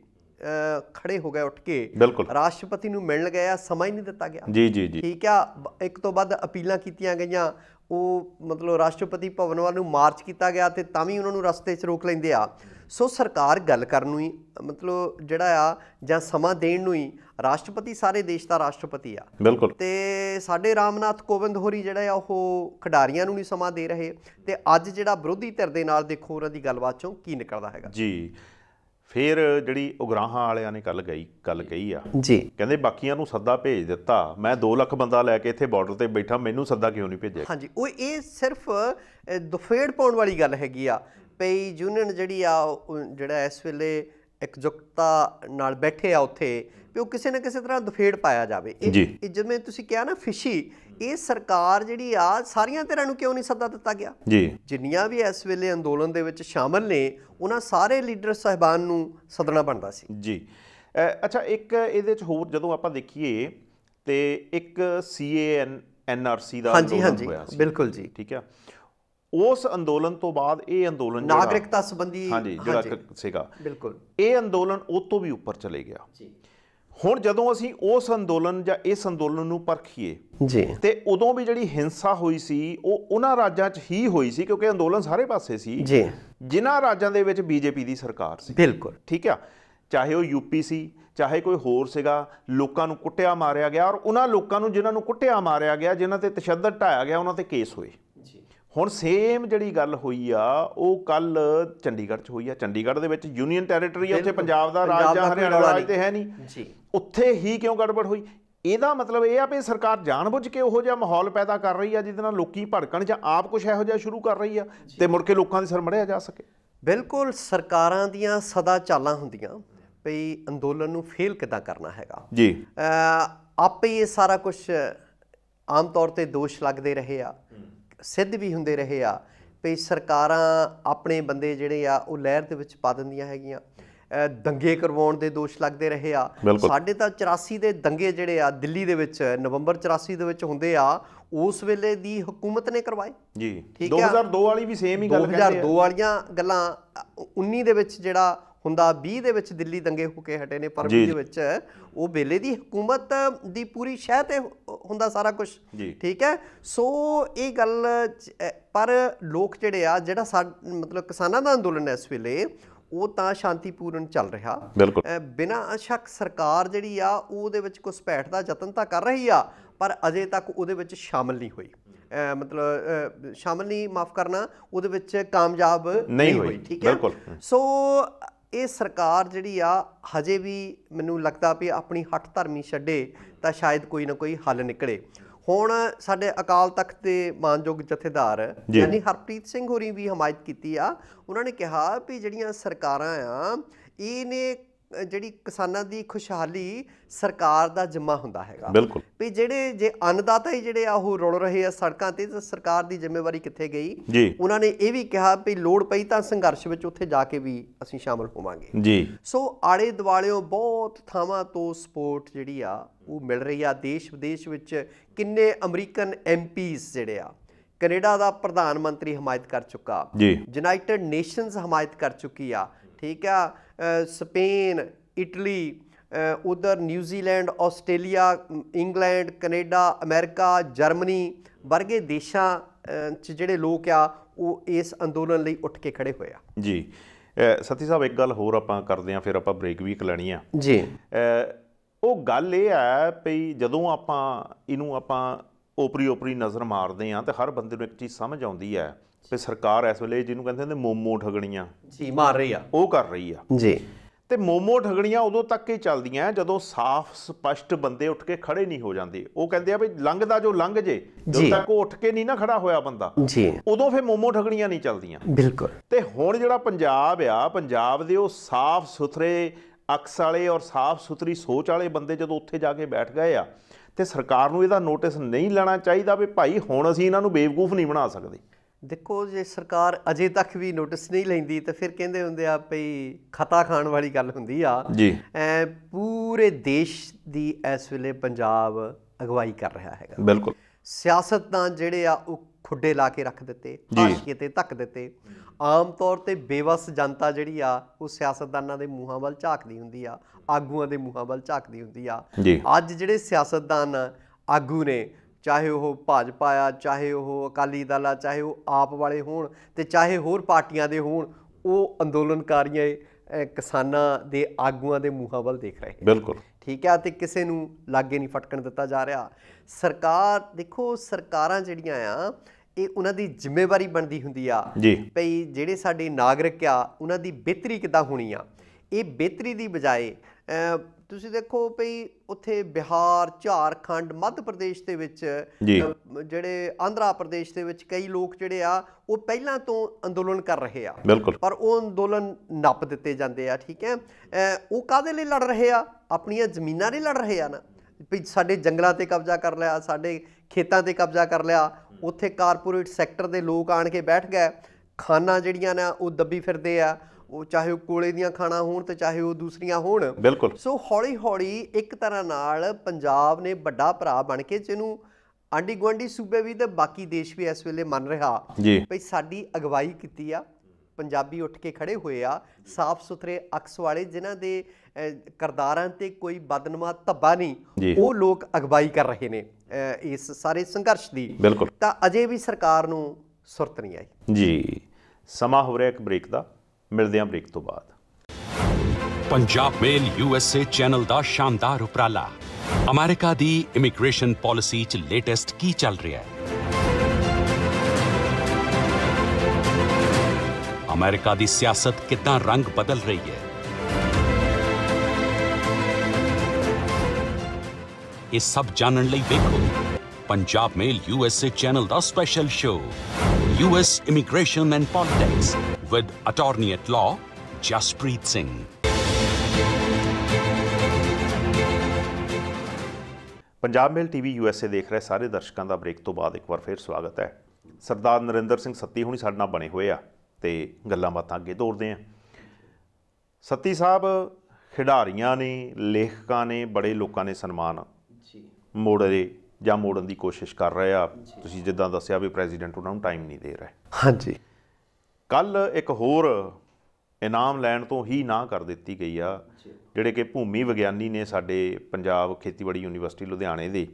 ਖੜੇ ਹੋ ਗਏ ਉੱਠ ਕੇ ਰਾਸ਼ਟਰਪਤੀ ਨੂੰ ਮਿਲਣ ਗਏ ਆ ਸਮਾਂ ਹੀ ਨਹੀਂ ਦਿੱਤਾ ਗਿਆ ਜੀ ਜੀ ਜੀ ਠੀਕ ਆ ਇੱਕ ਤੋਂ ਵੱਧ ਅਪੀਲਾਂ ਕੀਤੀਆਂ ਗਈਆਂ ਉਹ ਮਤਲਬ ਰਾਸ਼ਟਰਪਤੀ ਭਵਨ ਵੱਲ ਨੂੰ ਮਾਰਚ ਕੀਤਾ ਗਿਆ ਤੇ ਤਾਂ ਵੀ ਉਹਨਾਂ ਨੂੰ ਰਸਤੇ 'ਚ ਰੋਕ ਲੈਂਦੇ ਆ ਸੋ ਸਰਕਾਰ ਗੱਲ ਕਰਨ ਨੂੰ ਹੀ ਮਤਲਬ ਜਿਹੜਾ ਆ ਜਾਂ ਸਮਾਂ ਦੇਣ ਨੂੰ ਹੀ ਰਾਸ਼ਟਰਪਤੀ ਸਾਰੇ ਦੇਸ਼ ਦਾ ਰਾਸ਼ਟਰਪਤੀ ਆ ਬਿਲਕੁਲ ਤੇ ਸਾਡੇ ਰਾਮਨਾਥ ਕੋਵਿੰਦ ਹੋਰੀ ਜਿਹੜਾ ਆ ਉਹ ਖਿਡਾਰੀਆਂ ਨੂੰ ਨਹੀਂ ਸਮਾਂ ਦੇ ਰਹੇ ਤੇ ਅੱਜ ਜਿਹੜਾ ਵਿਰੋਧੀ ਧਿਰ ਦੇ ਨਾਲ ਦੇਖੋ ਉਹਨਾਂ ਦੀ ਗੱਲਬਾਤ ਚੋਂ ਕੀ ਨਿਕਲਦਾ ਹੈਗਾ ਜੀ ਫਿਰ ਜਿਹੜੀ ਉਗਰਾਹਾਂ ਵਾਲਿਆਂ ਨੇ ਕੱਲ ਗਈ ਕੱਲ ਕਹੀ ਆ ਜੀ ਕਹਿੰਦੇ ਬਾਕੀਆਂ ਨੂੰ ਸੱਦਾ ਭੇਜ ਦਿੱਤਾ ਮੈਂ 2 ਲੱਖ ਬੰਦਾ ਲੈ ਕੇ ਇੱਥੇ ਬਾਰਡਰ ਤੇ ਬੈਠਾ ਮੈਨੂੰ ਸੱਦਾ ਕਿਉਂ ਨਹੀਂ ਭੇਜਿਆ ਹਾਂਜੀ ਉਹ ਇਹ ਸਿਰਫ ਦੁਫੇੜ ਪਾਉਣ ਵਾਲੀ ਗੱਲ ਹੈਗੀ ਆ ਪਈ ਯੂਨੀਅਨ ਜਿਹੜੀ ਆ ਜਿਹੜਾ ਇਸ ਵੇਲੇ ਇਕਜੁਕਤਾ ਨਾਲ ਬੈਠੇ ਆ ਉੱਥੇ ਵੀ ਉਹ ਕਿਸੇ ਨਾ ਕਿਸੇ ਤਰ੍ਹਾਂ ਦੁਫੇੜ ਪਾਇਆ ਜਾਵੇ ਇਹ ਜਿਵੇਂ ਤੁਸੀਂ ਕਿਹਾ ਨਾ ਫਿਸ਼ੀ ਇਹ ਸਰਕਾਰ ਜਿਹੜੀ ਆ ਸਾਰੀਆਂ ਧਿਰਾਂ ਨੂੰ ਕਿਉਂ ਨਹੀਂ ਸੱਦਾ ਦਿੱਤਾ ਗਿਆ ਜੀ ਜਿੰਨੀਆਂ ਵੀ ਇਸ ਵੇਲੇ ਅੰਦੋਲਨ ਦੇ ਵਿੱਚ ਸ਼ਾਮਲ ਨੇ ਉਹਨਾਂ ਸਾਰੇ ਲੀਡਰ ਸਹਿਬਾਨ ਨੂੰ ਸੱਦਣਾ ਬਣਦਾ ਸੀ ਜੀ ਅੱਛਾ ਇੱਕ ਇਹਦੇ ਵਿੱਚ ਹੋਰ ਜਦੋਂ ਆਪਾਂ ਦੇਖੀਏ ਤੇ ਇੱਕ ਸੀਏਐਨ ਐਨਆਰਸੀ ਦਾ ਅੰਦੋਲਨ ਹੋਇਆ ਸੀ ਹਾਂਜੀ ਬਿਲਕੁਲ ਜੀ ਠੀਕ ਆ ਉਸ ਅੰਦੋਲਨ ਤੋਂ ਬਾਅਦ ਇਹ ਅੰਦੋਲਨ ਨਾਗਰਿਕਤਾ ਸੰਬੰਧੀ ਹਾਂਜੀ ਜਿਹੜਾ ਸੀਗਾ ਬਿਲਕੁਲ ਇਹ ਅੰਦੋਲਨ ਉਸ ਤੋਂ ਵੀ ਉੱਪਰ ਚਲੇ ਗਿਆ ਜੀ ਹੁਣ ਜਦੋਂ ਅਸੀਂ ਉਸ ਅੰਦੋਲਨ ਜਾਂ ਇਸ ਅੰਦੋਲਨ ਨੂੰ ਪਰਖੀਏ ਜੀ ਤੇ ਉਦੋਂ ਵੀ ਜਿਹੜੀ ਹਿੰਸਾ ਹੋਈ ਸੀ ਉਹ ਉਹਨਾਂ ਰਾਜਾਂ 'ਚ ਹੀ ਹੋਈ ਸੀ ਕਿਉਂਕਿ ਅੰਦੋਲਨ ਸਾਰੇ ਪਾਸੇ ਸੀ ਜੀ ਜਿਨ੍ਹਾਂ ਰਾਜਾਂ ਦੇ ਵਿੱਚ ਬੀਜੇਪੀ ਦੀ ਸਰਕਾਰ ਸੀ ਬਿਲਕੁਲ ਠੀਕ ਆ ਚਾਹੇ ਉਹ ਯੂਪੀ ਸੀ ਚਾਹੇ ਕੋਈ ਹੋਰ ਸੀਗਾ ਲੋਕਾਂ ਨੂੰ ਕੁੱਟਿਆ ਮਾਰਿਆ ਗਿਆ ਔਰ ਉਹਨਾਂ ਲੋਕਾਂ ਨੂੰ ਜਿਨ੍ਹਾਂ ਨੂੰ ਕੁੱਟਿਆ ਮਾਰਿਆ ਗਿਆ ਜਿਨ੍ਹਾਂ ਤੇ ਤਸ਼ੱਦਦ ਢਾਇਆ ਗਿਆ ਉਹਨਾਂ ਤੇ ਕੇਸ ਹੋਏ ਹੁਣ ਸੇਮ ਜਿਹੜੀ ਗੱਲ ਹੋਈ ਆ ਉਹ ਕੱਲ ਚੰਡੀਗੜ੍ਹ 'ਚ ਹੋਈ ਆ ਚੰਡੀਗੜ੍ਹ ਦੇ ਵਿੱਚ ਯੂਨੀਅਨ ਟੈਰੀਟਰੀ ਆ ਉੱਥੇ ਪੰਜਾਬ ਦਾ ਰਾਜ ਜਾਂ ਹਰਿਆਣਾ ਰਾਜ ਤੇ ਹੈ ਨਹੀਂ ਜੀ ਉੱਥੇ ਹੀ ਕਿਉਂ ਗੜਬੜ ਹੋਈ ਇਹਦਾ ਮਤਲਬ ਇਹ ਆ ਵੀ ਸਰਕਾਰ ਜਾਣਬੁੱਝ ਕੇ ਉਹੋ ਜਿਹਾ ਮਾਹੌਲ ਪੈਦਾ ਕਰ ਰਹੀ ਆ ਜਿਹਦੇ ਨਾਲ ਲੋਕੀ ਭੜਕਣ ਜਾਂ ਆਪ ਕੁਝ ਇਹੋ ਜਿਹਾ ਸ਼ੁਰੂ ਕਰ ਰਹੀ ਆ ਤੇ ਮੁੜ ਕੇ ਲੋਕਾਂ ਦੇ ਸਿਰ ਮੜਿਆ ਜਾ ਸਕੇ ਬਿਲਕੁਲ ਸਰਕਾਰਾਂ ਦੀਆਂ ਸਦਾ ਚਾਲਾਂ ਹੁੰਦੀਆਂ ਵੀ ਅੰਦੋਲਨ ਨੂੰ ਫੇਲ ਕਿਦਾਂ ਕਰਨਾ ਹੈਗਾ ਜੀ ਆਪੇ ਇਹ ਸਾਰਾ ਕੁਝ ਆਮ ਤੌਰ ਤੇ ਦੋਸ਼ ਲੱਗਦੇ ਰਹੇ ਆ ਸਿੱਧ ਵੀ ਹੁੰਦੇ ਰਹੇ ਆ ਵੀ ਸਰਕਾਰਾਂ ਆਪਣੇ ਬੰਦੇ ਜਿਹੜੇ ਆ ਉਹ ਲਹਿਰ ਦੇ ਵਿੱਚ ਪਾ ਦਿੰਦੀਆਂ ਹੈਗੀਆਂ ਦੰਗੇ ਕਰਵਾਉਣ ਦੇ ਦੋਸ਼ ਲੱਗਦੇ ਰਹੇ ਆ ਸਾਡੇ ਤਾਂ 84 ਦੇ ਦੰਗੇ ਜਿਹੜੇ ਆ ਦਿੱਲੀ ਦੇ ਵਿੱਚ ਨਵੰਬਰ 84 ਦੇ ਵਿੱਚ ਹੁੰਦੇ ਆ ਉਸ ਵੇਲੇ ਦੀ ਹਕੂਮਤ ਨੇ ਕਰਵਾਏ ਜੀ 2002 ਵਾਲੀ ਵੀ ਸੇਮ ਹੀ ਗੱਲ ਕਹਿੰਦੇ ਆ 2002 ਵਾਲੀਆਂ ਗੱਲਾਂ 19 ਦੇ ਵਿੱਚ ਜਿਹੜਾ ਹੁੰਦਾ 20 ਦੇ ਵਿੱਚ ਦਿੱਲੀ ਦੰਗੇ ਹੋ ਕੇ ਹਟੇ ਨੇ ਪਰ ਦੇ ਵਿੱਚ ਉਹ ਵੇਲੇ ਦੀ ਹਕੂਮਤ ਦੀ ਪੂਰੀ ਸ਼ਹਿ ਤੇ ਹੁੰਦਾ ਸਾਰਾ ਕੁਝ ਠੀਕ ਹੈ ਸੋ ਇਹ ਗੱਲ ਪਰ ਲੋਕ ਜਿਹੜੇ ਆ ਜਿਹੜਾ ਮਤਲਬ ਕਿਸਾਨਾਂ ਦਾ ਅੰਦੋਲਨ ਇਸ ਵੇਲੇ ਉਹ ਤਾਂ ਸ਼ਾਂਤੀਪੂਰਨ ਚੱਲ ਰਿਹਾ ਬਿਨਾਂ ਸ਼ੱਕ ਸਰਕਾਰ ਜਿਹੜੀ ਆ ਉਹਦੇ ਵਿੱਚ ਪੈਠ ਦਾ ਯਤਨ ਤਾਂ ਕਰ ਰਹੀ ਆ ਪਰ ਅਜੇ ਤੱਕ ਉਹਦੇ ਵਿੱਚ ਸ਼ਾਮਲ ਨਹੀਂ ਹੋਈ ਮਤਲਬ ਸ਼ਾਮਲ ਨਹੀਂ ਮਾਫ ਕਰਨਾ ਉਹਦੇ ਵਿੱਚ ਕਾਮਯਾਬ ਨਹੀਂ ਹੋਈ ਠੀਕ ਹੈ ਸੋ ਇਹ ਸਰਕਾਰ ਜਿਹੜੀ ਆ ਹਜੇ ਵੀ ਮੈਨੂੰ ਲੱਗਦਾ ਵੀ ਆਪਣੀ ਹੱਥ ਧਰਮੀ ਛੱਡੇ ਤਾਂ ਸ਼ਾਇਦ ਕੋਈ ਨਾ ਕੋਈ ਹੱਲ ਨਿਕਲੇ ਹੁਣ ਸਾਡੇ ਅਕਾਲ ਤਖਤ ਦੇ ਮਾਨਯੋਗ ਜਥੇਦਾਰ ਯਾਨੀ ਹਰਪ੍ਰੀਤ ਸਿੰਘ ਹੋਰੀ ਵੀ ਹਮਾਇਤ ਕੀਤੀ ਆ ਉਹਨਾਂ ਨੇ ਕਿਹਾ ਵੀ ਜਿਹੜੀਆਂ ਸਰਕਾਰਾਂ ਆ ਇਹਨੇ ਜਿਹੜੀ ਕਿਸਾਨਾਂ ਦੀ ਖੁਸ਼ਹਾਲੀ ਸਰਕਾਰ ਦਾ ਜਮਾ ਹੁੰਦਾ ਹੈਗਾ ਬਿਲਕੁਲ ਵੀ ਜਿਹੜੇ ਜੇ ਅੰਨਦਾਤਾ ਹੀ ਜਿਹੜੇ ਆ ਉਹ ਰੋਲ ਰਹੇ ਆ ਸੜਕਾਂ ਤੇ ਤਾਂ ਸਰਕਾਰ ਦੀ ਜ਼ਿੰਮੇਵਾਰੀ ਕਿੱਥੇ ਗਈ ਉਹਨਾਂ ਨੇ ਇਹ ਵੀ ਕਿਹਾ ਵੀ ਲੋੜ ਪਈ ਤਾਂ ਸੰਘਰਸ਼ ਵਿੱਚ ਉੱਥੇ ਜਾ ਕੇ ਵੀ ਅਸੀਂ ਸ਼ਾਮਲ ਹੋਵਾਂਗੇ ਜੀ ਸੋ ਆੜੇ ਦਿਵਾਲਿਓ ਬਹੁਤ ਥਾਵਾਂ ਤੋਂ ਸਪੋਰਟ ਜਿਹੜੀ ਆ ਉਹ ਮਿਲ ਰਹੀ ਆ ਦੇਸ਼ ਵਿਦੇਸ਼ ਵਿੱਚ ਕਿੰਨੇ ਅਮਰੀਕਨ ਐਮਪੀਸ ਜਿਹੜੇ ਆ ਕੈਨੇਡਾ ਦਾ ਪ੍ਰਧਾਨ ਮੰਤਰੀ ਹਮਾਇਤ ਕਰ ਚੁੱਕਾ ਜੀ ਯੂਨਾਈਟਿਡ ਨੇਸ਼ਨਸ ਹਮਾਇਤ ਕਰ ਚੁੱਕੀ ਆ ਠੀਕ ਆ ਸਪੇਨ ਇਟਲੀ ਉਧਰ New Zealand Australia England Canada America Germany ਵਰਗੇ ਦੇਸ਼ਾਂ ਚ ਜਿਹੜੇ ਲੋਕ ਆ ਉਹ ਇਸ ਅੰਦੋਲਨ ਲਈ ਉੱਠ ਕੇ ਖੜੇ ਹੋਏ ਆ ਜੀ ਸਤੀ ਸਾਹਿਬ ਇੱਕ ਗੱਲ ਹੋਰ ਆਪਾਂ ਕਰਦੇ ਆ ਫਿਰ ਆਪਾਂ ਬ੍ਰੇਕ ਵੀ ਲੈਣੀ ਆ ਜੀ ਉਹ ਗੱਲ ਇਹ ਆ ਭਈ ਜਦੋਂ ਆਪਾਂ ਇਹਨੂੰ ਆਪਾਂ ਓਪਰੀ ਓਪਰੀ ਨਜ਼ਰ ਮਾਰਦੇ ਆ ਤੇ ਹਰ ਬੰਦੇ ਨੂੰ ਇੱਕ ਚੀਜ਼ ਸਮਝ ਆਉਂਦੀ ਹੈ ਤੇ ਸਰਕਾਰ ਇਸ ਵੇਲੇ ਜਿਹਨੂੰ ਕਹਿੰਦੇ ਨੇ ਮੋਮੋ ਠਗਣੀਆਂ ਜੀ ਮਾਰ ਰਹੀ ਆ ਉਹ ਕਰ ਰਹੀ ਆ ਜੀ ਤੇ ਮੋਮੋ ਠਗਣੀਆਂ ਉਦੋਂ ਤੱਕ ਹੀ ਚੱਲਦੀਆਂ ਜਦੋਂ ਸਾਫ਼ ਸਪਸ਼ਟ ਬੰਦੇ ਉੱਠ ਕੇ ਖੜੇ ਨਹੀਂ ਹੋ ਜਾਂਦੇ ਉਹ ਕਹਿੰਦੇ ਆ ਵੀ ਲੰਘਦਾ ਜੋ ਲੰਘ ਜੇ ਜਦੋਂ ਤੱਕ ਉਹ ਉੱਠ ਕੇ ਨਹੀਂ ਨਾ ਖੜਾ ਹੋਇਆ ਬੰਦਾ ਜੀ ਉਦੋਂ ਫੇ ਮੋਮੋ ਠਗਣੀਆਂ ਨਹੀਂ ਚੱਲਦੀਆਂ ਬਿਲਕੁਲ ਤੇ ਹੁਣ ਜਿਹੜਾ ਪੰਜਾਬ ਆ ਪੰਜਾਬ ਦੇ ਉਹ ਸਾਫ਼ ਸੁਥਰੇ ਅਕਸ ਵਾਲੇ ਔਰ ਸਾਫ਼ ਸੁਥਰੀ ਸੋਚ ਵਾਲੇ ਬੰਦੇ ਜਦੋਂ ਉੱਥੇ ਜਾ ਕੇ ਬੈਠ ਗਏ ਆ ਤੇ ਸਰਕਾਰ ਨੂੰ ਇਹਦਾ ਨੋਟਿਸ ਨਹੀਂ ਲੈਣਾ ਚਾਹੀਦਾ ਵੀ ਭਾਈ ਹੁਣ ਅਸੀਂ ਇਹਨਾਂ ਨੂੰ ਬੇਵਕੂਫ ਨਹੀਂ ਬਣਾ ਸਕਦੇ ਦੇਖੋ ਜੇ ਸਰਕਾਰ ਅਜੇ ਤੱਕ ਵੀ ਨੋਟਿਸ ਨਹੀਂ ਲੈਂਦੀ ਤਾਂ ਫਿਰ ਕਹਿੰਦੇ ਹੁੰਦੇ ਆ ਭਈ ਖਤਾ ਖਾਣ ਵਾਲੀ ਗੱਲ ਹੁੰਦੀ ਆ ਜੀ ਐ ਪੂਰੇ ਦੇਸ਼ ਦੀ ਇਸ ਵੇਲੇ ਪੰਜਾਬ ਅਗਵਾਈ ਕਰ ਰਿਹਾ ਹੈਗਾ ਬਿਲਕੁਲ ਸਿਆਸਤਦਾਨ ਜਿਹੜੇ ਆ ਉਹ ਖੁੱਡੇ ਲਾ ਕੇ ਰੱਖ ਦਿੱਤੇ ਹਾਸ਼ੀਏ ਤੇ ਧੱਕ ਦਿੱਤੇ ਆਮ ਤੌਰ ਤੇ ਬੇਵਸ ਜਨਤਾ ਜਿਹੜੀ ਆ ਉਹ ਸਿਆਸਤਦਾਨਾਂ ਦੇ ਮੂੰਹਾਂ ਵੱਲ ਝਾਕਦੀ ਹੁੰਦੀ ਆ ਆਗੂਆਂ ਦੇ ਮੂੰਹਾਂ ਵੱਲ ਝਾਕਦੀ ਹੁੰਦੀ ਆ ਅੱਜ ਜਿਹੜੇ ਸਿਆਸਤਦਾਨ ਆਗੂ ਨੇ ਚਾਹੇ ਉਹ ਭਾਜਪਾ ਆ ਚਾਹੇ ਉਹ ਅਕਾਲੀ ਦਲ ਆ ਚਾਹੇ ਉਹ ਆਪ ਵਾਲੇ ਹੋਣ ਤੇ ਚਾਹੇ ਹੋਰ ਪਾਰਟੀਆਂ ਦੇ ਹੋਣ ਉਹ ਅੰਦੋਲਨਕਾਰੀਆਂ ਕਿਸਾਨਾਂ ਦੇ ਆਗੂਆਂ ਦੇ ਮੂੰਹਾਂ ਵੱਲ ਦੇਖ ਰਹੇ ਬਿਲਕੁਲ ਠੀਕ ਹੈ ਤੇ ਕਿਸੇ ਨੂੰ ਲਾਗੇ ਨਹੀਂ ਫਟਕਣ ਦਿੱਤਾ ਜਾ ਰਿਹਾ ਸਰਕਾਰ ਦੇਖੋ ਸਰਕਾਰਾਂ ਜਿਹੜੀਆਂ ਆ ਇਹ ਉਹਨਾਂ ਦੀ ਜ਼ਿੰਮੇਵਾਰੀ ਬਣਦੀ ਹੁੰਦੀ ਆ ਭਈ ਜਿਹੜੇ ਸਾਡੇ ਨਾਗਰਿਕ ਆ ਉਹਨਾਂ ਦੀ ਬਿਹਤਰੀ ਕਿੱਦਾਂ ਹੋਣੀ ਆ ਇਹ ਬਿਹਤਰੀ ਦੀ ਬਜਾਏ ਤੁਸੀਂ ਦੇਖੋ ਭਈ ਉੱਥੇ ਬਿਹਾਰ ਝਾਰਖੰਡ ਮੱਧ ਪ੍ਰਦੇਸ਼ ਦੇ ਵਿੱਚ ਜਿਹੜੇ ਆਂਧਰਾ ਪ੍ਰਦੇਸ਼ ਦੇ ਵਿੱਚ ਕਈ ਲੋਕ ਜਿਹੜੇ ਆ ਉਹ ਪਹਿਲਾਂ ਤੋਂ ਅੰਦੋਲਨ ਕਰ ਰਹੇ ਆ ਪਰ ਉਹ ਅੰਦੋਲਨ ਨੱਪ ਦਿੱਤੇ ਜਾਂਦੇ ਆ ਠੀਕ ਹੈ ਉਹ ਕਾਦੇ ਲਈ ਲੜ ਰਹੇ ਆ ਆਪਣੀਆਂ ਜ਼ਮੀਨਾਂ ਲਈ ਲੜ ਰਹੇ ਆ ਨਾ ਭਈ ਸਾਡੇ ਜੰਗਲਾਂ ਤੇ ਕਬਜ਼ਾ ਕਰ ਲਿਆ ਸਾਡੇ ਖੇਤਾਂ ਤੇ ਕਬਜ਼ਾ ਕਰ ਲਿਆ ਉੱਥੇ ਕਾਰਪੋਰੇਟ ਸੈਕਟਰ ਦੇ ਲੋਕ ਆਣ ਕੇ ਬੈਠ ਗਏ ਖਾਨਾ ਜਿਹੜੀਆਂ ਨੇ ਉਹ ਦੱਬੀ ਫਿਰਦੇ ਆ ਉਹ ਚਾਹੇ ਉਹ ਕੋਲੇ ਦੀਆਂ ਖਾਣਾ ਹੋਣ ਤੇ ਚਾਹੇ ਉਹ ਦੂਸਰੀਆਂ ਹੋਣ ਬਿਲਕੁਲ ਸੋ ਹੌਲੀ ਹੌਲੀ ਇੱਕ ਤਰ੍ਹਾਂ ਨਾਲ ਪੰਜਾਬ ਨੇ ਵੱਡਾ ਭਰਾ ਬਣ ਕੇ ਜਿਹਨੂੰ ਆਂਡੀ ਗਵਾਂਡੀ ਸੂਬੇ ਵੀ ਤੇ ਬਾਕੀ ਦੇਸ਼ ਵੀ ਇਸ ਵੇਲੇ ਮੰਨ ਰਿਹਾ ਭਈ ਸਾਡੀ ਅਗਵਾਈ ਕੀਤੀ ਆ ਪੰਜਾਬੀ ਉੱਠ ਕੇ ਖੜੇ ਹੋਏ ਆ ਸਾਫ਼ ਸੁਥਰੇ ਅਕਸ ਵਾਲੇ ਜਿਨ੍ਹਾਂ ਦੇ ਕਰਦਾਰਾਂ ਤੇ ਕੋਈ ਬਦਨਮਾ ਧੱਬਾ ਨਹੀਂ ਉਹ ਲੋਕ ਅਗਵਾਈ ਕਰ ਰਹੇ ਨੇ ਇਸ ਸਾਰੇ ਸੰਘਰਸ਼ ਦੀ ਤਾਂ ਅਜੇ ਵੀ ਸਰਕਾਰ ਨੂੰ ਸੁਰਤ ਨਹੀਂ ਆਈ ਜੀ ਸਮਾਂ ਹੋ ਰਿਹਾ ਇੱਕ ਬ੍ਰੇਕ ਦਾ ਮਿਲਦੇ ਹਾਂ ਬ੍ਰੇਕ ਤੋਂ ਬਾਅਦ ਪੰਜਾਬ ਮੇਲ ਯੂਐਸਏ ਚੈਨਲ ਦਾ ਸ਼ਾਨਦਾਰ ਉਪਰਾਲਾ ਅਮਰੀਕਾ ਦੀ ਇਮੀਗ੍ਰੇਸ਼ਨ ਪਾਲਿਸੀ 'ਚ ਲੇਟੈਸਟ ਕੀ ਚੱਲ ਰਿਹਾ ਹੈ ਅਮਰੀਕਾ ਦੀ ਸਿਆਸਤ ਕਿਦਾਂ ਰੰਗ ਬਦਲ ਰਹੀ ਹੈ ਇਹ ਸਭ ਜਾਣਨ ਲਈ ਵੇਖੋ ਪੰਜਾਬ ਮੇਲ ਯੂਐਸਏ ਚੈਨਲ ਦਾ special show US immigration and politics with attorney at law Jaspreet Singh. Punjab mail TV USA ਦੇਖ ਰਹੇ ਸਾਰੇ ਦਰਸ਼ਕਾਂ ਦਾ ਬ੍ਰੇਕ ਤੋਂ ਬਾਅਦ ਇੱਕ ਵਾਰ ਫੇਰ ਸਵਾਗਤ ਹੈ ਸਰਦਾਰ ਨਰਿੰਦਰ ਸਿੰਘ ਸੱਤੀ ਹੁਣੀ ਸਾਡੇ ਨਾਲ ਬਣੇ ਹੋਏ ਆ ਤੇ ਗੱਲਾਂ ਬਾਤਾਂ ਅੱਗੇ ਤੋਰਦੇ ਆ ਸੱਤੀ ਸਾਹਿਬ ਖਿਡਾਰੀਆਂ ਨੇ ਲੇਖਕਾਂ ਨੇ ਬੜੇ ਲੋਕਾਂ ਨੇ ਸਨਮਾਨ ਜੀ ਮੋੜੇ ਜਾਂ ਮੋੜਨ ਦੀ ਕੋਸ਼ਿਸ਼ ਕਰ ਰਹੇ ਆ ਤੁਸੀਂ ਜਿੱਦਾਂ ਦੱਸਿਆ ਵੀ ਪ੍ਰੈਜ਼ੀਡੈਂਟ ਉਹਨਾਂ ਨੂੰ ਟਾਈਮ ਨਹੀਂ ਦੇ ਰਿਹਾ ਹਾਂਜੀ ਕੱਲ ਇੱਕ ਹੋਰ ਇਨਾਮ ਲੈਣ ਤੋਂ ਹੀ ਨਾ ਕਰ ਦਿੱਤੀ ਗਈ ਆ ਜਿਹੜੇ ਕਿ ਭੂਮੀ ਵਿਗਿਆਨੀ ਨੇ ਸਾਡੇ ਪੰਜਾਬ ਖੇਤੀਬਾੜੀ ਯੂਨੀਵਰਸਿਟੀ ਲੁਧਿਆਣੇ ਦੇ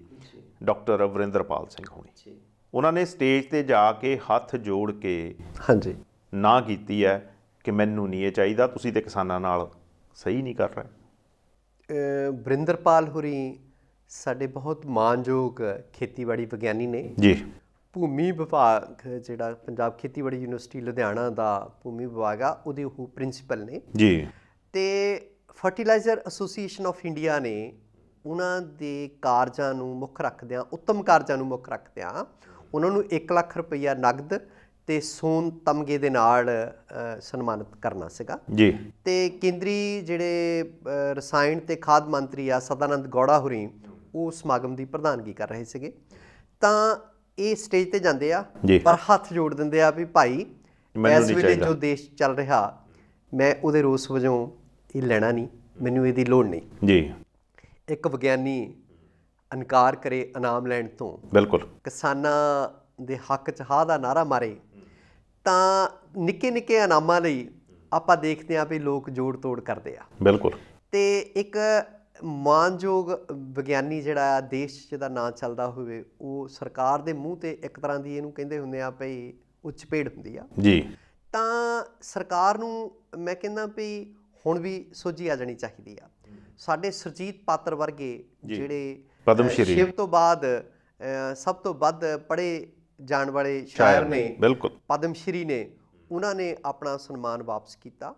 ਡਾਕਟਰ ਵਰਿੰਦਰਪਾਲ ਸਿੰਘ ਹੋਣੀ ਉਹਨਾਂ ਨੇ ਸਟੇਜ ਤੇ ਜਾ ਕੇ ਹੱਥ ਜੋੜ ਕੇ ਹਾਂਜੀ ਨਾ ਕੀਤੀ ਹੈ ਕਿ ਮੈਨੂੰ ਨਹੀਂ ਇਹ ਚਾਹੀਦਾ ਤੁਸੀਂ ਤੇ ਕਿਸਾਨਾਂ ਨਾਲ ਸਹੀ ਨਹੀਂ ਕਰ ਰਹੇ ਬ੍ਰਿੰਦਰਪਾਲ ਹੁਰੀ ਸਾਡੇ ਬਹੁਤ ਮਾਨਯੋਗ ਖੇਤੀਬਾੜੀ ਵਿਗਿਆਨੀ ਨੇ ਜੀ ਭੂਮੀ ਵਿਭਾਗ ਜਿਹੜਾ ਪੰਜਾਬ ਖੇਤੀਬਾੜੀ ਯੂਨੀਵਰਸਿਟੀ ਲੁਧਿਆਣਾ ਦਾ ਭੂਮੀ ਵਿਭਾਗ ਆ ਉਹਦੇ ਉਹ ਪ੍ਰਿੰਸੀਪਲ ਨੇ ਜੀ ਤੇ ਫਰਟੀਲਾਈਜ਼ਰ ਐਸੋਸੀਏਸ਼ਨ ਆਫ ਇੰਡੀਆ ਨੇ ਉਹਨਾਂ ਦੇ ਕਾਰਜਾਂ ਨੂੰ ਮੁੱਖ ਰੱਖਦਿਆਂ ਉੱਤਮ ਕਾਰਜਾਂ ਨੂੰ ਮੁੱਖ ਰੱਖਦਿਆਂ ਉਹਨਾਂ ਨੂੰ 1 ਲੱਖ ਰੁਪਇਆ ਨਗਦ ਤੇ ਸੋਨ ਤਮਗੇ ਦੇ ਨਾਲ ਸਨਮਾਨਿਤ ਕਰਨਾ ਸੀਗਾ ਜੀ ਤੇ ਕੇਂਦਰੀ ਜਿਹੜੇ ਰਸਾਇਣ ਤੇ ਖਾਦ ਮੰਤਰੀ ਆ ਸਦਾਨੰਦ ਗੌੜਾ ਹੁਰੀ ਉਹ ਸਮਾਗਮ ਦੀ ਪ੍ਰਧਾਨਗੀ ਕਰ ਰਹੇ ਸੀਗੇ ਤਾਂ ਇਹ ਸਟੇਜ ਤੇ ਜਾਂਦੇ ਆ ਪਰ ਹੱਥ ਜੋੜ ਦਿੰਦੇ ਆ ਵੀ ਭਾਈ ਇਸ ਚਾਹੀਦਾ ਜੋ ਦੇਸ਼ ਚੱਲ ਰਿਹਾ ਮੈਂ ਉਹਦੇ ਰੋਸ ਵਜੋਂ ਇਹ ਲੈਣਾ ਨਹੀਂ ਮੈਨੂੰ ਇਹਦੀ ਲੋੜ ਨਹੀਂ ਜੀ ਇੱਕ ਵਿਗਿਆਨੀ ਅਨਕਾਰ ਕਰੇ ਇਨਾਮ ਲੈਣ ਤੋਂ ਬਿਲਕੁਲ ਕਿਸਾਨਾਂ ਦੇ ਹੱਕ ਚ ਹਾ ਦਾ ਨਾਰਾ ਮਾਰੇ ਤਾਂ ਨਿੱਕੇ ਨਿੱਕੇ ਇਨਾਮਾਂ ਲਈ ਆਪਾਂ ਦੇਖਦੇ ਆਂ ਵੀ ਲੋਕ ਜੋੜ ਤੋੜ ਕਰਦੇ ਆ ਬਿਲਕੁਲ ਤੇ ਇੱਕ ਮਾਨਯੋਗ ਵਿਗਿਆਨੀ ਜਿਹੜਾ ਆ ਦੇਸ਼ ਚ ਦਾ ਨਾਂ ਚੱਲਦਾ ਹੋਵੇ ਉਹ ਸਰਕਾਰ ਦੇ ਮੂੰਹ ਤੇ ਇੱਕ ਤਰ੍ਹਾਂ ਦੀ ਇਹਨੂੰ ਕਹਿੰਦੇ ਹੁੰਦੇ ਆ ਭਈ ਉੱਚ ਪੇੜ ਹੁੰਦੀ ਆ ਜੀ ਤਾਂ ਸਰਕਾਰ ਨੂੰ ਮੈਂ ਕਹਿੰਦਾ ਭਈ ਹੁਣ ਵੀ ਸੋਝੀ ਆ ਜਾਣੀ ਚਾਹੀਦੀ ਆ ਸਾਡੇ ਸਰਜੀਤ ਪਾਤਰ ਵਰਗੇ ਜਿਹੜੇ ਪਦਮ ਸ਼੍ਰੀ ਸ਼ਿਵ ਤੋਂ ਬਾਅਦ ਸਭ ਤੋਂ ਵੱਧ ਪੜੇ ਜਾਣ ਵਾਲੇ ਸ਼ਾਇਰ ਨੇ ਬਿਲਕੁਲ ਪਦਮ ਸ਼੍ਰੀ ਨੇ ਉਹਨਾਂ ਨੇ ਆਪਣਾ ਸਨਮਾਨ ਵਾਪਸ ਕੀਤਾ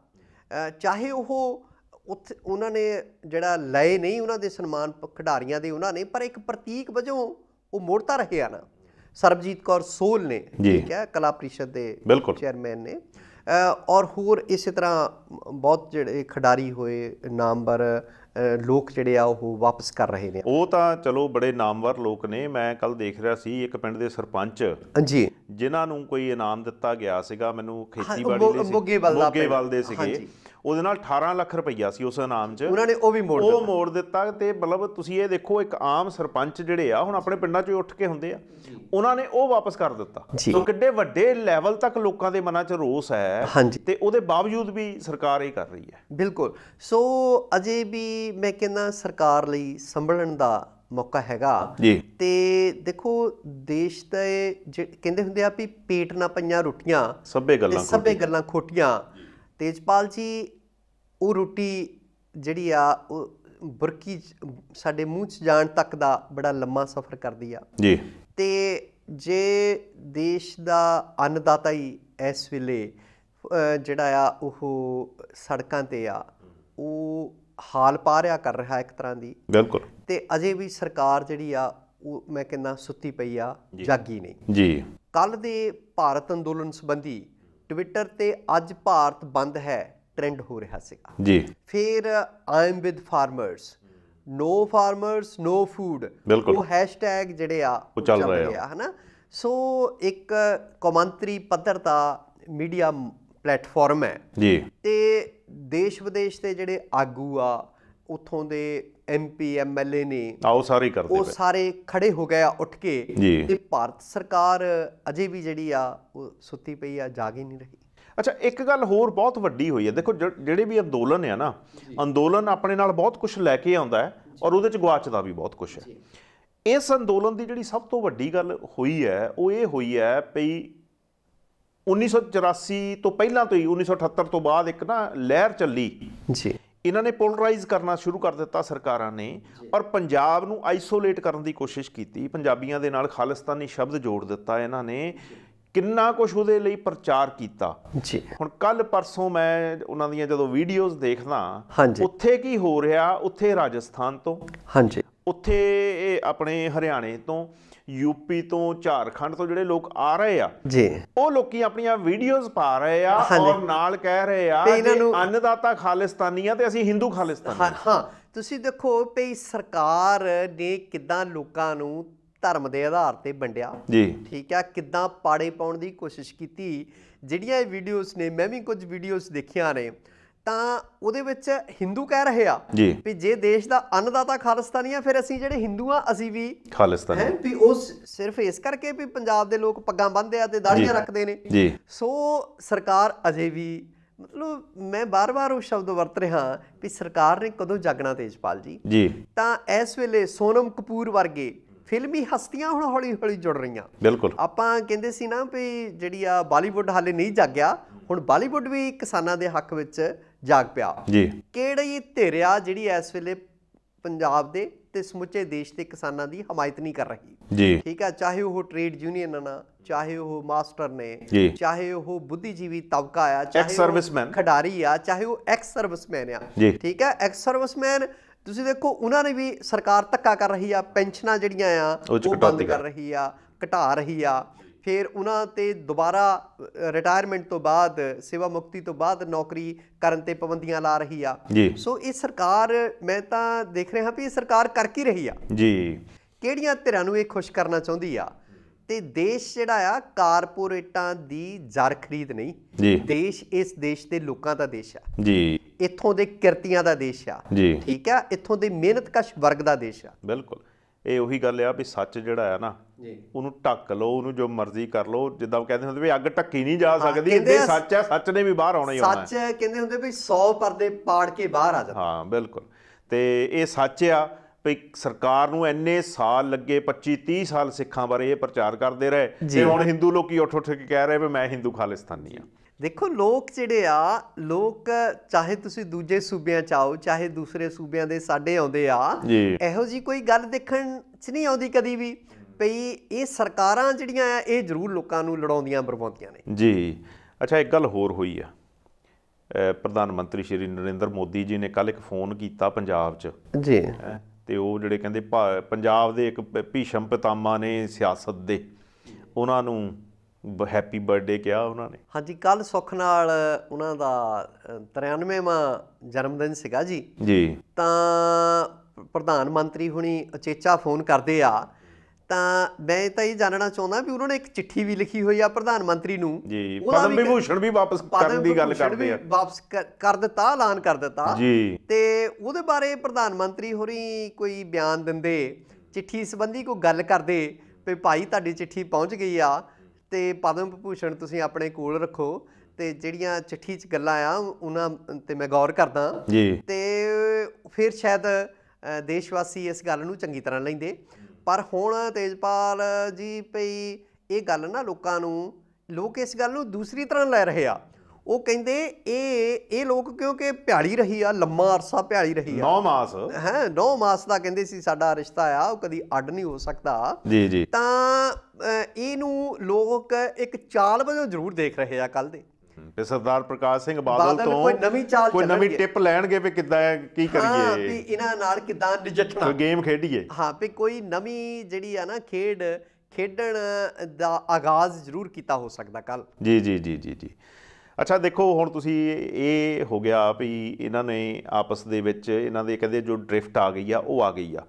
ਚਾਹੇ ਉਹ ਉੱਥੇ ਉਹਨਾਂ ਨੇ ਜਿਹੜਾ ਲਏ ਨਹੀਂ ਉਹਨਾਂ ਦੇ ਸਨਮਾਨ ਖਿਡਾਰੀਆਂ ਦੇ ਉਹਨਾਂ ਨੇ ਪਰ ਇੱਕ ਪ੍ਰਤੀਕ ਵਜੋਂ ਉਹ ਮੋੜਤਾ ਰਹੇ ਆ ਨਾ ਸਰਬਜੀਤ ਕੌਰ ਸੋਲ ਨੇ ਠੀਕ ਹੈ ਕਲਾ ਪ੍ਰੀਸ਼ਦ ਦੇ ਚੇਅਰਮੈਨ ਨੇ ਔਰ ਹੋਰ ਇਸੇ ਤਰ੍ਹਾਂ ਬਹੁਤ ਜਿਹੜੇ ਖਿਡਾਰੀ ਹੋਏ ਨਾਮਵਰ ਲੋਕ ਜਿਹੜੇ ਆ ਉਹ ਵਾਪਸ ਕਰ ਰਹੇ ਨੇ ਉਹ ਤਾਂ ਚਲੋ ਬੜੇ ਨਾਮਵਰ ਲੋਕ ਨੇ ਮੈਂ ਕੱਲ ਦੇਖ ਰਿਹਾ ਸੀ ਇੱਕ ਪਿੰਡ ਦੇ ਸਰਪੰਚ ਜੀ ਜਿਨ੍ਹਾਂ ਨੂੰ ਕੋਈ ਇਨਾਮ ਦਿੱਤਾ ਗਿਆ ਸੀਗਾ ਮੈਨੂੰ ਖੇਤੀਬਾੜੀ ਦੇ ਸੀ ਮੋਗੇਵਾਲ ਦੇ ਸੀਗੇ ਉਹਦੇ ਨਾਲ 18 ਲੱਖ ਰੁਪਈਆ ਸੀ ਉਸ ਇਨਾਮ 'ਚ ਉਹਨਾਂ ਨੇ ਉਹ ਵੀ ਮੋੜ ਦਿੱਤਾ ਉਹ ਮੋੜ ਦਿੱਤਾ ਤੇ ਮਤਲਬ ਤੁਸੀਂ ਇਹ ਦੇਖੋ ਇੱਕ ਆਮ ਸਰਪੰਚ ਜਿਹੜੇ ਆ ਹੁਣ ਆਪਣੇ ਪਿੰਡਾਂ 'ਚੋਂ ਉੱਠ ਕੇ ਹੁੰਦੇ ਆ ਉਹਨਾਂ ਨੇ ਉਹ ਵਾਪਸ ਕਰ ਦਿੱਤਾ ਸੋ ਕਿੱਡੇ ਵੱਡੇ ਲੈਵਲ ਤੱਕ ਲੋਕਾਂ ਦੇ ਮਨਾਂ 'ਚ ਰੋਸ ਹੈ ਤੇ ਉਹਦੇ ਬਾਵਜੂਦ ਵੀ ਸਰਕਾਰ ਇਹ ਕਰ ਰਹੀ ਹੈ ਬਿਲਕੁਲ ਸੋ ਅਜੇ ਵੀ ਮੈਂ ਕਹਿੰਦਾ ਸਰਕਾਰ ਲਈ ਸੰਭਲਣ ਦਾ ਮੌਕਾ ਹੈਗਾ ਤੇ ਦੇਖੋ ਦੇਸ਼ ਦਾ ਇਹ ਕਹਿੰਦੇ ਹੁੰਦੇ ਆ ਵੀ ਪੇਟ ਨਾ ਪਈਆਂ ਰੋਟੀਆਂ ਸਭੇ ਗੱਲਾਂ ਸਭੇ ਗੱਲਾਂ ਖੋਟੀਆਂ ਤੇਜਪਾਲ ਜੀ ਉਹ ਰੋਟੀ ਜਿਹੜੀ ਆ ਉਹ ਬੁਰਕੀ ਸਾਡੇ ਮੂੰਹ 'ਚ ਜਾਣ ਤੱਕ ਦਾ ਬੜਾ ਲੰਮਾ ਸਫ਼ਰ ਕਰਦੀ ਆ ਜੀ ਤੇ ਜੇ ਦੇਸ਼ ਦਾ ਅੰਨਦਾਤਾ ਹੀ ਇਸ ਵੇਲੇ ਜਿਹੜਾ ਆ ਉਹ ਸੜਕਾਂ ਤੇ ਆ ਉਹ ਹਾਲ ਪਾ ਰਿਆ ਕਰ ਰਿਹਾ ਇੱਕ ਤਰ੍ਹਾਂ ਦੀ ਬਿਲਕੁਲ ਤੇ ਅਜੇ ਵੀ ਸਰਕਾਰ ਜਿਹੜੀ ਆ ਉਹ ਮੈਂ ਕਹਿੰਦਾ ਸੁੱਤੀ ਪਈ ਆ ਜਾਗੀ ਨਹੀਂ ਜੀ ਕੱਲ ਦੇ ਭਾਰਤ ਅੰਦੋਲਨ ਸੰਬੰਧੀ ਟਵਿੱਟਰ ਤੇ ਅੱਜ ਭਾਰਤ ਬੰਦ ਹੈ ਟ੍ਰੈਂਡ ਹੋ ਰਿਹਾ ਸੀਗਾ ਜੀ ਫਿਰ I with farmers no farmers no food ਉਹ ਹੈਸ਼ਟੈਗ ਜਿਹੜੇ ਆ ਉਹ ਚੱਲ ਰਹੇ ਆ ਹਨਾ ਸੋ ਇੱਕ ਕੌਮਾਂਤਰੀ ਪੱਧਰ ਦਾ ਮੀਡੀਆ ਪਲੇਟਫਾਰਮ ਹੈ ਜੀ ਤੇ ਦੇਸ਼ ਵਿਦੇਸ਼ ਦੇ ਜਿਹੜੇ ਆਗੂ ਆ ਉਥੋਂ ਦੇ ਐਮਪੀ ਐਮਐਲਏ ਨੇ ਆ ਉਹ ਸਾਰੇ ਕਰਦੇ ਉਹ ਸਾਰੇ ਖੜੇ ਹੋ ਗਏ ਆ ਉੱਠ ਕੇ ਤੇ ਭਾਰਤ ਸਰਕਾਰ ਅਜੇ ਵੀ ਜਿਹੜੀ ਆ ਉਹ ਸੁੱਤੀ ਪਈ ਆ ਜਾਗ ਹੀ ਨਹੀਂ ਰਹੀ ਅੱਛਾ ਇੱਕ ਗੱਲ ਹੋਰ ਬਹੁਤ ਵੱਡੀ ਹੋਈ ਹੈ ਦੇਖੋ ਜਿਹੜੇ ਵੀ ਅੰਦੋਲਨ ਆ ਨਾ ਅੰਦੋਲਨ ਆਪਣੇ ਨਾਲ ਬਹੁਤ ਕੁਝ ਲੈ ਕੇ ਆਉਂਦਾ ਹੈ ਔਰ ਉਹਦੇ ਚ ਗਵਾਚਦਾ ਵੀ ਬਹੁਤ ਕੁਝ ਹੈ ਇਸ ਅੰਦੋਲਨ ਦੀ ਜਿਹੜੀ ਸਭ ਤੋਂ ਵੱਡੀ ਗੱਲ ਹੋਈ ਹੈ ਉਹ ਇਹ ਹੋਈ ਹੈ ਪਈ 1984 ਤੋਂ ਪਹਿਲਾਂ ਤੋਂ ਹੀ 1978 ਤੋਂ ਬਾਅਦ ਇੱਕ ਨਾ ਲਹਿਰ ਚੱਲੀ ਜੀ ਇਹਨਾਂ ਨੇ ਪੋਲਰਾਈਜ਼ ਕਰਨਾ ਸ਼ੁਰੂ ਕਰ ਦਿੱਤਾ ਸਰਕਾਰਾਂ ਨੇ ਔਰ ਪੰਜਾਬ ਨੂੰ ਆਈਸੋਲੇਟ ਕਰਨ ਦੀ ਕੋਸ਼ਿਸ਼ ਕੀਤੀ ਪੰਜਾਬੀਆਂ ਦੇ ਨਾਲ ਖਾਲਿਸਤਾਨੀ ਸ਼ਬਦ ਜੋੜ ਦਿੱਤਾ ਇਹਨਾਂ ਨੇ ਕਿੰਨਾ ਕੁਝ ਉਹਦੇ ਲਈ ਪ੍ਰਚਾਰ ਕੀਤਾ ਜੀ ਹੁਣ ਕੱਲ ਪਰਸੋਂ ਮੈਂ ਉਹਨਾਂ ਦੀਆਂ ਜਦੋਂ ਵੀਡੀਓਜ਼ ਦੇਖਦਾ ਉੱਥੇ ਕੀ ਹੋ ਰਿਹਾ ਉੱਥੇ ਰਾਜਸਥਾਨ ਤੋਂ ਹਾਂਜੀ ਉੱਥੇ ਆਪਣੇ ਹਰਿਆਣੇ ਤੋਂ ਯੂਪੀ ਤੋਂ ਝਾਰਖੰਡ ਤੋਂ ਜਿਹੜੇ ਲੋਕ ਆ ਰਹੇ ਆ ਜੀ ਉਹ ਲੋਕੀ ਆਪਣੀਆਂ ਵੀਡੀਓਜ਼ ਪਾ ਰਹੇ ਆ ਔਰ ਨਾਲ ਕਹਿ ਰਹੇ ਆ ਕਿ ਅੰਨਦਾਤਾ ਖਾਲਿਸਤਾਨੀ ਆ ਤੇ ਅਸੀਂ Hindu ਖਾਲਿਸਤਾਨੀ ਹਾਂ ਤੁਸੀਂ ਦੇਖੋ ਪਈ ਸਰਕਾਰ ਨੇ ਕਿਦਾਂ ਲੋਕਾਂ ਨੂੰ ਧਰਮ ਦੇ ਆਧਾਰ ਤੇ ਵੰਡਿਆ ਜੀ ਠੀਕ ਹੈ ਕਿਦਾਂ ਪਾੜੇ ਪਾਉਣ ਦੀ ਕੋਸ਼ਿਸ਼ ਕੀਤੀ ਜਿਹੜੀਆਂ ਇਹ ਵੀਡੀਓਜ਼ ਨੇ ਮੈਂ ਵੀ ਕੁਝ ਵੀਡੀਓਜ਼ ਦੇਖੀਆਂ ਨੇ ਤਾਂ ਉਹਦੇ ਵਿੱਚ ਹਿੰਦੂ ਕਹਿ ਰਹੇ ਆ ਵੀ ਜੇ ਦੇਸ਼ ਦਾ ਅੰਨਦਾਤਾ ਖਾਲਸਤਾਨੀ ਆ ਫਿਰ ਅਸੀਂ ਜਿਹੜੇ ਹਿੰਦੂ ਆ ਅਸੀਂ ਵੀ ਖਾਲਸਤਾਨੀ ਹੈ ਵੀ ਉਸ ਸਿਰਫ ਇਸ ਕਰਕੇ ਵੀ ਪੰਜਾਬ ਦੇ ਲੋਕ ਪੱਗਾਂ ਬੰਨਦੇ ਆ ਤੇ ਦਾੜੀਆਂ ਰੱਖਦੇ ਨੇ ਜੀ ਸੋ ਸਰਕਾਰ ਅਜੇ ਵੀ ਮਤਲਬ ਮੈਂ ਬਾਰ-ਬਾਰ ਉਹ ਸ਼ਬਦ ਵਰਤ ਰਿਹਾ ਵੀ ਸਰਕਾਰ ਨੇ ਕਦੋਂ ਜਾਗਣਾ ਤੇਜਪਾਲ ਜੀ ਜੀ ਤਾਂ ਇਸ ਵੇਲੇ ਸੋਨਮ ਕਪੂਰ ਵਰਗੇ ਫਿਲਮੀ ਹਸਤੀਆਂ ਹੁਣ ਹੌਲੀ ਹੌਲੀ ਜੁੜ ਰਹੀਆਂ ਬਿਲਕੁਲ ਆਪਾਂ ਕਹਿੰਦੇ ਸੀ ਨਾ ਵੀ ਜਿਹੜੀ ਆ ਬਾਲੀਵੁੱਡ ਹਾਲੇ ਨਹੀਂ ਜਾਗਿਆ ਹੁਣ ਬਾਲੀਵੁੱਡ ਵੀ ਕਿਸਾਨਾਂ ਦੇ ਹੱਕ ਵਿੱਚ ਜਾਗ ਪਿਆ ਜੀ ਕਿਹੜੀ ਧਿਰਿਆ ਜਿਹੜੀ ਇਸ ਵੇਲੇ ਪੰਜਾਬ ਦੇ ਤੇ ਸਮੁੱਚੇ ਦੇਸ਼ ਦੇ ਕਿਸਾਨਾਂ ਦੀ ਹਮਾਇਤ ਨਹੀਂ ਕਰ ਰਹੀ ਜੀ ਠੀਕ ਆ ਚਾਹੇ ਉਹ ਟ੍ਰੇਡ ਯੂਨੀਅਨ ਨਾ ਚਾਹੇ ਉਹ ਮਾਸਟਰ ਨੇ ਚਾਹੇ ਉਹ ਬੁੱਧੀਜੀਵੀ ਤਬਕਾ ਆ ਚਾਹੇ ਖਿਡਾਰੀ ਆ ਚਾਹੇ ਉਹ ਐਕਸ ਸਰਵਿਸਮੈਨ ਆ ਠੀਕ ਆ ਐਕਸ ਸਰਵਿਸਮੈਨ ਤੁਸੀਂ ਦੇਖੋ ਉਹਨਾਂ ਨੇ ਵੀ ਸਰਕਾਰ ਧੱਕਾ ਕਰ ਰਹੀ ਆ ਪੈਨਸ਼ਨਾਂ ਜਿਹੜੀਆਂ ਆ ਉਹ ਬੰਦ ਕਰ ਰਹੀ ਆ ਘਟਾ ਰਹੀ ਆ ਫਿਰ ਉਹਨਾਂ ਤੇ ਦੁਬਾਰਾ ਰਿਟਾਇਰਮੈਂਟ ਤੋਂ ਬਾਅਦ ਸੇਵਾ ਮੁਕਤੀ ਤੋਂ ਬਾਅਦ ਨੌਕਰੀ ਕਰਨ ਤੇ ਪਾਬੰਦੀਆਂ ਲਾ ਰਹੀ ਆ ਸੋ ਇਹ ਸਰਕਾਰ ਮੈਂ ਤਾਂ ਦੇਖ ਰਿਹਾ ਹਾਂ ਵੀ ਇਹ ਸਰਕਾਰ ਕਰ ਕੀ ਰਹੀ ਆ ਜੀ ਕਿਹੜੀਆਂ ਧਿਰਾਂ ਨੂੰ ਇਹ ਖੁਸ਼ ਕਰਨਾ ਚਾਹੁੰਦੀ ਆ ਤੇ ਦੇਸ਼ ਜਿਹੜਾ ਆ ਕਾਰਪੋਰੇਟਾਂ ਦੀ ਜ਼ਰ ਖਰੀਦ ਨਹੀਂ ਦੇਸ਼ ਇਸ ਦੇਸ਼ ਦੇ ਲੋਕਾਂ ਦਾ ਦੇਸ਼ ਆ ਜੀ ਇੱਥੋਂ ਦੇ ਕਿਰਤੀਆਂ ਦਾ ਦੇਸ਼ ਆ ਠੀਕ ਆ ਇੱਥੋਂ ਦੇ ਮਿਹਨਤਕਸ਼ ਵਰਗ ਦਾ ਦੇਸ਼ ਆ ਬਿਲਕੁਲ ਇਹ ਉਹੀ ਗੱਲ ਆ ਵੀ ਸੱਚ ਜਿਹੜਾ ਆ ਨਾ ਜੀ ਉਹਨੂੰ ਟੱਕ ਲਓ ਉਹਨੂੰ ਜੋ ਮਰਜ਼ੀ ਕਰ ਲਓ ਜਿੱਦਾਂ ਕਹਿੰਦੇ ਹੁੰਦੇ ਵੀ ਅੱਗ ਟੱਕੀ ਨਹੀਂ ਜਾ ਸਕਦੀ ਇਹਦੇ ਸੱਚ ਆ ਸੱਚ ਨੇ ਵੀ ਬਾਹਰ ਆਉਣਾ ਹੀ ਆਉਣਾ ਸੱਚ ਕਹਿੰਦੇ ਹੁੰਦੇ ਵੀ 100 ਪਰਦੇ ਪਾੜ ਕੇ ਬਾਹਰ ਆ ਜਾ ਹਾਂ ਬਿਲਕੁਲ ਤੇ ਇਹ ਸੱਚ ਆ ਵੀ ਸਰਕਾਰ ਨੂੰ ਐਨੇ ਸਾਲ ਲੱਗੇ 25 30 ਸਾਲ ਸਿੱਖਾਂ ਬਾਰੇ ਇਹ ਪ੍ਰਚਾਰ ਕਰਦੇ ਰਹੇ ਤੇ ਹੁਣ Hindu ਲੋਕੀ ਉੱਠ ਉੱਠ ਕੇ ਕਹਿ ਰਹੇ ਵੀ ਮੈਂ Hindu ਖਾਲਿਸਤਾਨੀ ਆ ਦੇਖੋ ਲੋਕ ਜਿਹੜੇ ਆ ਲੋਕ ਚਾਹੇ ਤੁਸੀਂ ਦੂਜੇ ਸੂਬਿਆਂ ਚ ਆਓ ਚਾਹੇ ਦੂਸਰੇ ਸੂਬਿਆਂ ਦੇ ਸਾਡੇ ਆਉਂਦੇ ਆ ਇਹੋ ਜੀ ਕੋਈ ਗੱਲ ਦੇਖਣ ਚ ਨਹੀਂ ਆਉਂਦੀ ਕਦੀ ਵੀ ਭਈ ਇਹ ਸਰਕਾਰਾਂ ਜਿਹੜੀਆਂ ਆ ਇਹ ਜ਼ਰੂਰ ਲੋਕਾਂ ਨੂੰ ਲੜਾਉਂਦੀਆਂ ਬਰਵਾਉਂਦੀਆਂ ਨੇ ਜੀ ਅੱਛਾ ਇੱਕ ਗੱਲ ਹੋਰ ਹੋਈ ਆ ਪ੍ਰਧਾਨ ਮੰਤਰੀ ਸ਼੍ਰੀ ਨਰਿੰਦਰ ਮੋਦੀ ਜੀ ਨੇ ਕੱਲ ਇੱਕ ਫੋਨ ਕੀਤਾ ਪੰਜਾਬ 'ਚ ਜੀ ਤੇ ਉਹ ਜਿਹੜੇ ਕਹਿੰਦੇ ਪੰਜਾਬ ਦੇ ਇੱਕ ਭੀਸ਼ਮ ਪਿਤਾਮਾ ਨੇ ਸਿਆਸਤ ਦੇ ਉਹਨਾਂ ਨੂੰ ਹੈਪੀ ਬਰਥਡੇ ਕਿਹਾ ਉਹਨਾਂ ਨੇ ਹਾਂਜੀ ਕੱਲ ਸੁੱਖ ਨਾਲ ਉਹਨਾਂ ਦਾ 93ਵਾਂ ਜਨਮ ਦਿਨ ਸੀਗਾ ਜੀ ਜੀ ਤਾਂ ਪ੍ਰਧਾਨ ਮੰਤਰੀ ਹੁਣੀ ਅਚੇਚਾ ਫੋਨ ਕਰਦੇ ਆ ਤਾਂ ਮੈਂ ਤਾਂ ਇਹ ਜਾਣਨਾ ਚਾਹੁੰਦਾ ਵੀ ਉਹਨਾਂ ਨੇ ਇੱਕ ਚਿੱਠੀ ਵੀ ਲਿਖੀ ਹੋਈ ਆ ਪ੍ਰਧਾਨ ਮੰਤਰੀ ਨੂੰ ਜੀ ਪਦਮ ਵਿਭੂਸ਼ਣ ਵੀ ਵਾਪਸ ਕਰਨ ਦੀ ਗੱਲ ਕਰਦੇ ਆ ਵਾਪਸ ਕਰ ਦਿੱਤਾ ਐਲਾਨ ਕਰ ਦਿੱਤਾ ਜੀ ਤੇ ਉਹਦੇ ਬਾਰੇ ਪ੍ਰਧਾਨ ਮੰਤਰੀ ਹੋਰੀ ਕੋਈ ਬਿਆਨ ਦਿੰਦੇ ਚਿੱਠੀ ਸੰਬੰਧੀ ਕੋਈ ਗੱਲ ਕਰਦੇ ਵੀ ਭਾਈ ਤੁਹਾਡੀ ਚਿੱਠੀ ਪਹੁੰਚ ਗਈ ਆ ਤੇ ਪਦਮ ਵਿਭੂਸ਼ਣ ਤੁਸੀਂ ਆਪਣੇ ਕੋਲ ਰੱਖੋ ਤੇ ਜਿਹੜੀਆਂ ਚਿੱਠੀ 'ਚ ਗੱਲਾਂ ਆ ਉਹਨਾਂ ਤੇ ਮੈਂ ਗੌਰ ਕਰਦਾ ਜੀ ਤੇ ਫਿਰ ਸ਼ਾਇਦ ਦੇਸ਼ਵਾਸੀ ਇਸ ਗੱਲ ਨੂੰ ਚੰਗੀ ਤਰ੍ਹਾਂ ਲੈਂਦੇ ਪਰ ਹੁਣ ਤੇਜਪਾਲ ਜੀ ਪਈ ਇਹ ਗੱਲ ਨਾ ਲੋਕਾਂ ਨੂੰ ਲੋਕ ਇਸ ਗੱਲ ਨੂੰ ਦੂਸਰੀ ਤਰ੍ਹਾਂ ਲੈ ਰਹੇ ਆ ਉਹ ਕਹਿੰਦੇ ਇਹ ਇਹ ਲੋਕ ਕਿਉਂਕਿ ਭਿਆਲੀ ਰਹੀ ਆ ਲੰਮਾ ਅਰਸਾ ਭਿਆਲੀ ਰਹੀ ਆ 9 ਮਾਸ ਹੈ 9 ਮਾਸ ਦਾ ਕਹਿੰਦੇ ਸੀ ਸਾਡਾ ਰਿਸ਼ਤਾ ਆ ਉਹ ਕਦੀ ਅੱਡ ਨਹੀਂ ਹੋ ਸਕਦਾ ਜੀ ਜੀ ਤਾਂ ਇਹਨੂੰ ਲੋਕ ਇੱਕ ਚਾਲ ਵਜੋਂ ਜ਼ਰੂਰ ਦੇਖ ਰਹੇ ਆ ਕੱਲ ਦੇ ਤੇ ਸਰਦਾਰ ਪ੍ਰਕਾਸ਼ ਸਿੰਘ ਬਾਦਲ ਤੋਂ ਕੋਈ ਨਵੀਂ ਚਾਲ ਕੋਈ ਨਵੀਂ ਟਿਪ ਲੈਣਗੇ ਵੀ ਕਿੱਦਾਂ ਕੀ ਕਰੀਏ ਵੀ ਇਹਨਾਂ ਨਾਲ ਕਿੱਦਾਂ ਨਜਿੱਠਣਾ ਕੋਈ ਗੇਮ ਖੇਡੀਏ ਹਾਂ ਵੀ ਕੋਈ ਨਵੀਂ ਜਿਹੜੀ ਆ ਨਾ ਖੇਡ ਖੇਡਣ ਦਾ ਆਗਾਜ਼ ਜ਼ਰੂਰ ਕੀਤਾ ਹੋ ਸਕਦਾ ਕੱਲ ਜੀ ਜੀ ਜੀ ਜੀ ਜੀ ਅੱਛਾ ਦੇਖੋ ਹੁਣ ਤੁਸੀਂ ਇਹ ਹੋ ਗਿਆ ਵੀ ਇਹਨਾਂ ਨੇ ਆਪਸ ਦੇ ਵਿੱਚ ਇਹਨਾਂ ਦੇ ਕਹਿੰਦੇ ਜੋ ਡ੍ਰਿਫਟ ਆ ਗਈ ਆ ਉਹ ਆ ਗਈ ਆ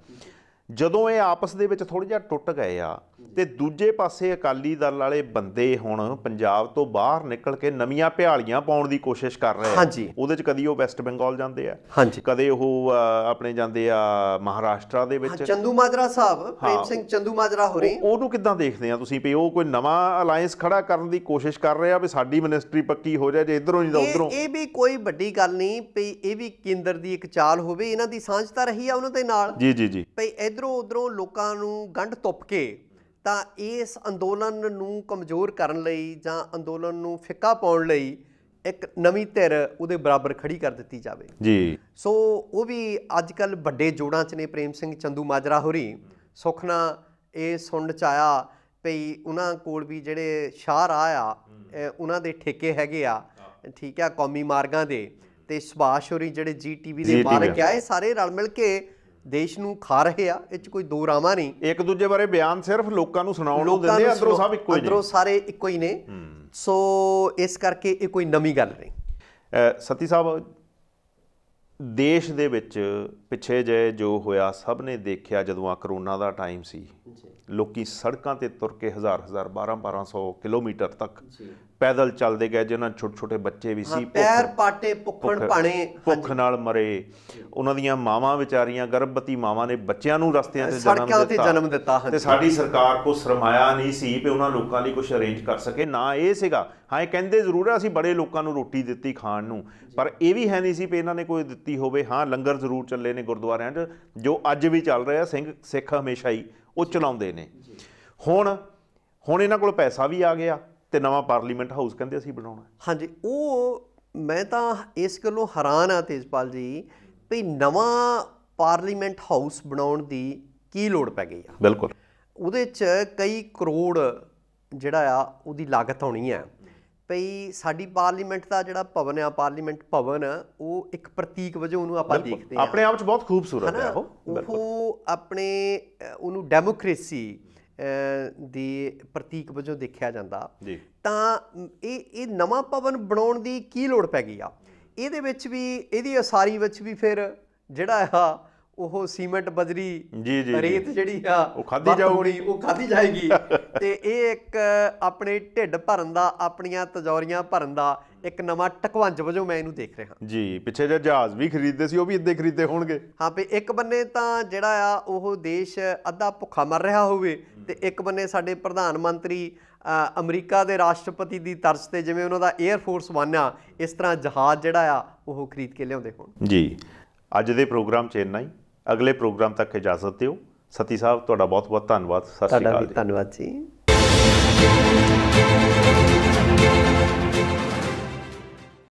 ਜਦੋਂ ਇਹ ਆਪਸ ਦੇ ਵਿੱਚ ਥੋੜਾ ਜਿਹਾ ਟੁੱਟ ਗਏ ਆ ਤੇ ਦੂਜੇ ਪਾਸੇ ਅਕਾਲੀ ਦਲ ਵਾਲੇ ਬੰਦੇ ਹੁਣ ਪੰਜਾਬ ਤੋਂ ਬਾਹਰ ਨਿਕਲ ਕੇ ਨਵੀਆਂ ਭਿਆਲੀਆਂ ਪਾਉਣ ਦੀ ਕੋਸ਼ਿਸ਼ ਕਰ ਰਹੇ ਆ ਉਹਦੇ ਚ ਕਦੀ ਉਹ ਵੈਸਟ ਬੰਗਾਲ ਜਾਂਦੇ ਆ ਕਦੇ ਉਹ ਆਪਣੇ ਜਾਂਦੇ ਆ ਮਹਾਰਾਸ਼ਟਰ ਦੇ ਵਿੱਚ ਚੰਦੂ ਮਾਜਰਾ ਸਾਹਿਬ ਪ੍ਰੇਮ ਸਿੰਘ ਚੰਦੂ ਮਾਜਰਾ ਹੋ ਰਹੇ ਉਹਨੂੰ ਕਿੱਦਾਂ ਦੇਖਦੇ ਆ ਤੁਸੀਂ ਵੀ ਉਹ ਕੋਈ ਨਵਾਂ ਅਲਾਈਅੰਸ ਖੜਾ ਕਰਨ ਦੀ ਕੋਸ਼ਿਸ਼ ਕਰ ਰਹੇ ਆ ਵੀ ਸਾਡੀ ਮਿਨਿਸਟਰੀ ਪੱਕੀ ਹੋ ਜਾਏ ਜੇ ਇਧਰੋਂ ਨਹੀਂ ਤਾਂ ਉਧਰੋਂ ਇਹ ਵੀ ਕੋਈ ਵੱਡੀ ਗੱਲ ਨਹੀਂ ਵੀ ਇਹ ਵੀ ਕੇਂਦਰ ਦੀ ਇੱਕ ਚਾਲ ਹੋਵੇ ਇਹਨਾਂ ਦੀ ਸਾਂਝਤਾ ਰਹੀ ਆ ਉਹਨਾਂ ਦੇ ਨਾਲ ਜੀ ਜੀ ਜੀ ਵੀ ਇਧਰੋਂ ਉਧਰੋਂ ਲੋਕਾਂ ਨੂੰ ਗੰਢ ਤੁੱਪ ਕੇ ਤਾਂ ਇਸ ਅੰਦੋਲਨ ਨੂੰ ਕਮਜ਼ੋਰ ਕਰਨ ਲਈ ਜਾਂ ਅੰਦੋਲਨ ਨੂੰ ਫਿੱਕਾ ਪਾਉਣ ਲਈ ਇੱਕ ਨਵੀਂ ਧਿਰ ਉਹਦੇ ਬਰਾਬਰ ਖੜੀ ਕਰ ਦਿੱਤੀ ਜਾਵੇ ਜੀ ਸੋ ਉਹ ਵੀ ਅੱਜ ਕੱਲ ਵੱਡੇ ਜੋੜਾਂ 'ਚ ਨੇ ਪ੍ਰੇਮ ਸਿੰਘ ਚੰਦੂ ਮਾਜਰਾ ਹੋਰੀ ਸੁਖਨਾ ਇਹ ਸੁਣਨ ਚ ਆਇਆ ਭਈ ਉਹਨਾਂ ਕੋਲ ਵੀ ਜਿਹੜੇ ਸ਼ਾਹ ਆ ਉਹਨਾਂ ਦੇ ਠੇਕੇ ਹੈਗੇ ਆ ਠੀਕ ਆ ਕੌਮੀ ਮਾਰਗਾਂ ਦੇ ਤੇ ਸੁਭਾਸ਼ ਹੋਰੀ ਜਿਹੜੇ ਜੀਟੀਵੀ ਦੇ ਮਾਲਕ ਕਿਹਾ ਇਹ ਸਾਰੇ ਰਲ ਮਿਲ ਕੇ ਦੇਸ਼ ਨੂੰ ਖਾ ਰਹੇ ਆ ਇਹ ਚ ਕੋਈ ਦੋ ਰਾਵਾਂ ਨਹੀਂ ਇੱਕ ਦੂਜੇ ਬਾਰੇ ਬਿਆਨ ਸਿਰਫ ਲੋਕਾਂ ਨੂੰ ਸੁਣਾਉਣ ਨੂੰ ਦਿੰਦੇ ਆ ਅੰਦਰੋਂ ਸਭ ਇੱਕੋ ਹੀ ਨੇ ਅੰਦਰੋਂ ਸਾਰੇ ਇੱਕੋ ਹੀ ਨੇ ਸੋ ਇਸ ਕਰਕੇ ਇਹ ਕੋਈ ਨਵੀਂ ਗੱਲ ਨਹੀਂ ਸਤੀ ਸਾਹਿਬ ਦੇਸ਼ ਦੇ ਵਿੱਚ ਪਿੱਛੇ ਜੇ ਜੋ ਹੋਇਆ ਸਭ ਨੇ ਦੇਖਿਆ ਜਦੋਂ ਆ ਕਰੋਨਾ ਦਾ ਟਾਈਮ ਸੀ ਲੋਕੀ ਸੜਕਾਂ ਤੇ ਤੁਰ ਕੇ ਹਜ਼ਾਰ ਹਜ਼ਾਰ 12 1200 ਕਿਲੋਮੀਟਰ ਤੱਕ ਪੈਦਲ ਚੱਲਦੇ ਗਏ ਜਿਨ੍ਹਾਂ ਛੋਟੇ ਛੋਟੇ ਬੱਚੇ ਵੀ ਸੀ ਪੈਰ ਪਾਟੇ ਭੁੱਖਣ ਭਾਣੇ ਭੁੱਖ ਨਾਲ ਮਰੇ ਉਹਨਾਂ ਦੀਆਂ ਮਾਵਾਂ ਵਿਚਾਰੀਆਂ ਗਰਭਵਤੀ ਮਾਵਾਂ ਨੇ ਬੱਚਿਆਂ ਨੂੰ ਰਸਤਿਆਂ ਤੇ ਜਨਮ ਦਿੱਤਾ ਤੇ ਜਨਮ ਦਿੱਤਾ ਤੇ ਸਾਡੀ ਸਰਕਾਰ ਕੋ ਸਰਮਾਇਆ ਨਹੀਂ ਸੀ ਕਿ ਉਹਨਾਂ ਲੋਕਾਂ ਲਈ ਕੁਝ ਅਰੇਂਜ ਕਰ ਸਕੇ ਨਾ ਇਹ ਸੀਗਾ ਹਾਂ ਇਹ ਕਹਿੰਦੇ ਜ਼ਰੂਰ ਆ ਅਸੀਂ ਬੜੇ ਲੋਕਾਂ ਨੂੰ ਰੋਟੀ ਦਿੱਤੀ ਖਾਣ ਨੂੰ ਪਰ ਇਹ ਵੀ ਹੈ ਨਹੀਂ ਸੀ ਕਿ ਇਹਨਾਂ ਨੇ ਕੋਈ ਦਿੱਤੀ ਹੋਵੇ ਹਾਂ ਲੰਗਰ ਜ਼ਰੂਰ ਚੱਲੇ ਨੇ ਗੁਰਦੁਆਰਿਆਂ 'ਚ ਜੋ ਅੱਜ ਵੀ ਚੱਲ ਰਿਹਾ ਸਿੰਘ ਸਿੱਖ ਹਮੇਸ਼ਾ ਹੀ ਉਹ ਚਲਾਉਂਦੇ ਨੇ ਹੁਣ ਹੁਣ ਇਹਨਾਂ ਕੋਲ ਪੈਸਾ ਵੀ ਆ ਗਿਆ ਤੇ ਨਵਾਂ ਪਾਰਲੀਮੈਂਟ ਹਾਊਸ ਕਹਿੰਦੇ ਅਸੀਂ ਬਣਾਉਣਾ ਹਾਂਜੀ ਉਹ ਮੈਂ ਤਾਂ ਇਸ ਗੱਲੋਂ ਹੈਰਾਨ ਆ ਤੇਜਪਾਲ ਜੀ ਵੀ ਨਵਾਂ ਪਾਰਲੀਮੈਂਟ ਹਾਊਸ ਬਣਾਉਣ ਦੀ ਕੀ ਲੋੜ ਪੈ ਗਈ ਆ ਬਿਲਕੁਲ ਉਹਦੇ 'ਚ ਕਈ ਕਰੋੜ ਜਿਹੜਾ ਆ ਉਹਦੀ ਲਾਗਤ ਆਉਣੀ ਆ ਭਈ ਸਾਡੀ ਪਾਰਲੀਮੈਂਟ ਦਾ ਜਿਹੜਾ ਭਵਨ ਆ ਪਾਰਲੀਮੈਂਟ ਭਵਨ ਉਹ ਇੱਕ ਪ੍ਰਤੀਕ ਵਜੋਂ ਉਹਨੂੰ ਆਪਾਂ ਦੇਖਦੇ ਆ ਆਪਣੇ ਆਪ 'ਚ ਬਹੁਤ ਖੂਬਸੂਰਤ ਹੈ ਉਹ ਉਹ ਆਪਣੇ ਉਹਨੂੰ ਡੈਮੋਕ੍ਰੇਸੀ ਦੀ ਪ੍ਰਤੀਕ ਵਜੋਂ ਦੇਖਿਆ ਜਾਂਦਾ ਤਾਂ ਇਹ ਇਹ ਨਵਾਂ ਭਵਨ ਬਣਾਉਣ ਦੀ ਕੀ ਲੋੜ ਪੈ ਗਈ ਆ ਇਹਦੇ ਵਿੱਚ ਵੀ ਇਹਦੀ ਅਸਾਰੀ ਵਿੱਚ ਵੀ ਫਿਰ ਜਿਹੜਾ ਆ ਉਹ ਸੀਮੈਂਟ ਬਜਰੀ ਰੇਤ ਜਿਹੜੀ ਆ ਉਹ ਖਾਦੀ ਜਾਊਗੀ ਉਹ ਖਾਦੀ ਜਾਏਗੀ ਤੇ ਇਹ ਇੱਕ ਆਪਣੇ ਢਿੱਡ ਭਰਨ ਦਾ ਆਪਣੀਆਂ ਤਜੌਰੀਆਂ ਭਰਨ ਦਾ ਇੱਕ ਨਵਾਂ ਟਕਵੰਜ ਵਜੋਂ ਮੈਂ ਇਹਨੂੰ ਦੇਖ ਰਿਹਾ ਜੀ ਪਿੱਛੇ ਜੇ ਜਹਾਜ਼ ਵੀ ਖਰੀਦਦੇ ਸੀ ਉਹ ਵੀ ਇੱਦੇ ਖਰੀਦੇ ਹੋਣਗੇ ਹਾਂ ਵੀ ਇੱਕ ਬੰਨੇ ਤਾਂ ਜਿਹੜਾ ਆ ਉਹ ਦੇਸ਼ ਅੱਧਾ ਭੁੱਖਾ ਮਰ ਰਿਹਾ ਹੋਵੇ ਤੇ ਇੱਕ ਬੰਨੇ ਸਾਡੇ ਪ੍ਰਧਾਨ ਮੰਤਰੀ ਅਮਰੀਕਾ ਦੇ ਰਾਸ਼ਟਰਪਤੀ ਦੀ ਤਰਸ ਤੇ ਜਿਵੇਂ ਉਹਨਾਂ ਦਾ 에ਅਰ ਫੋਰਸ 1 ਆ ਇਸ ਤਰ੍ਹਾਂ ਜਹਾਜ਼ ਜਿਹੜਾ ਆ ਉਹ ਖਰੀਦ ਕੇ ਲਿਆਉਂਦੇ ਹੋਣ ਜੀ ਅੱਜ ਦੇ ਪ੍ਰੋਗਰਾਮ 'ਚ ਇੰਨਾ ਹੀ ਅਗਲੇ ਪ੍ਰੋਗਰਾਮ ਤੱਕ ਇਜਾਜ਼ਤ ਦਿਓ ਸਤੀ ਸਾਹਿਬ ਤੁਹਾਡਾ ਬਹੁਤ-ਬਹੁਤ ਧੰਨਵਾਦ ਸਤਿ ਸ਼੍ਰੀ ਅਕਾਲ ਤੁਹਾਡਾ ਵੀ ਧੰਨਵਾਦ ਜੀ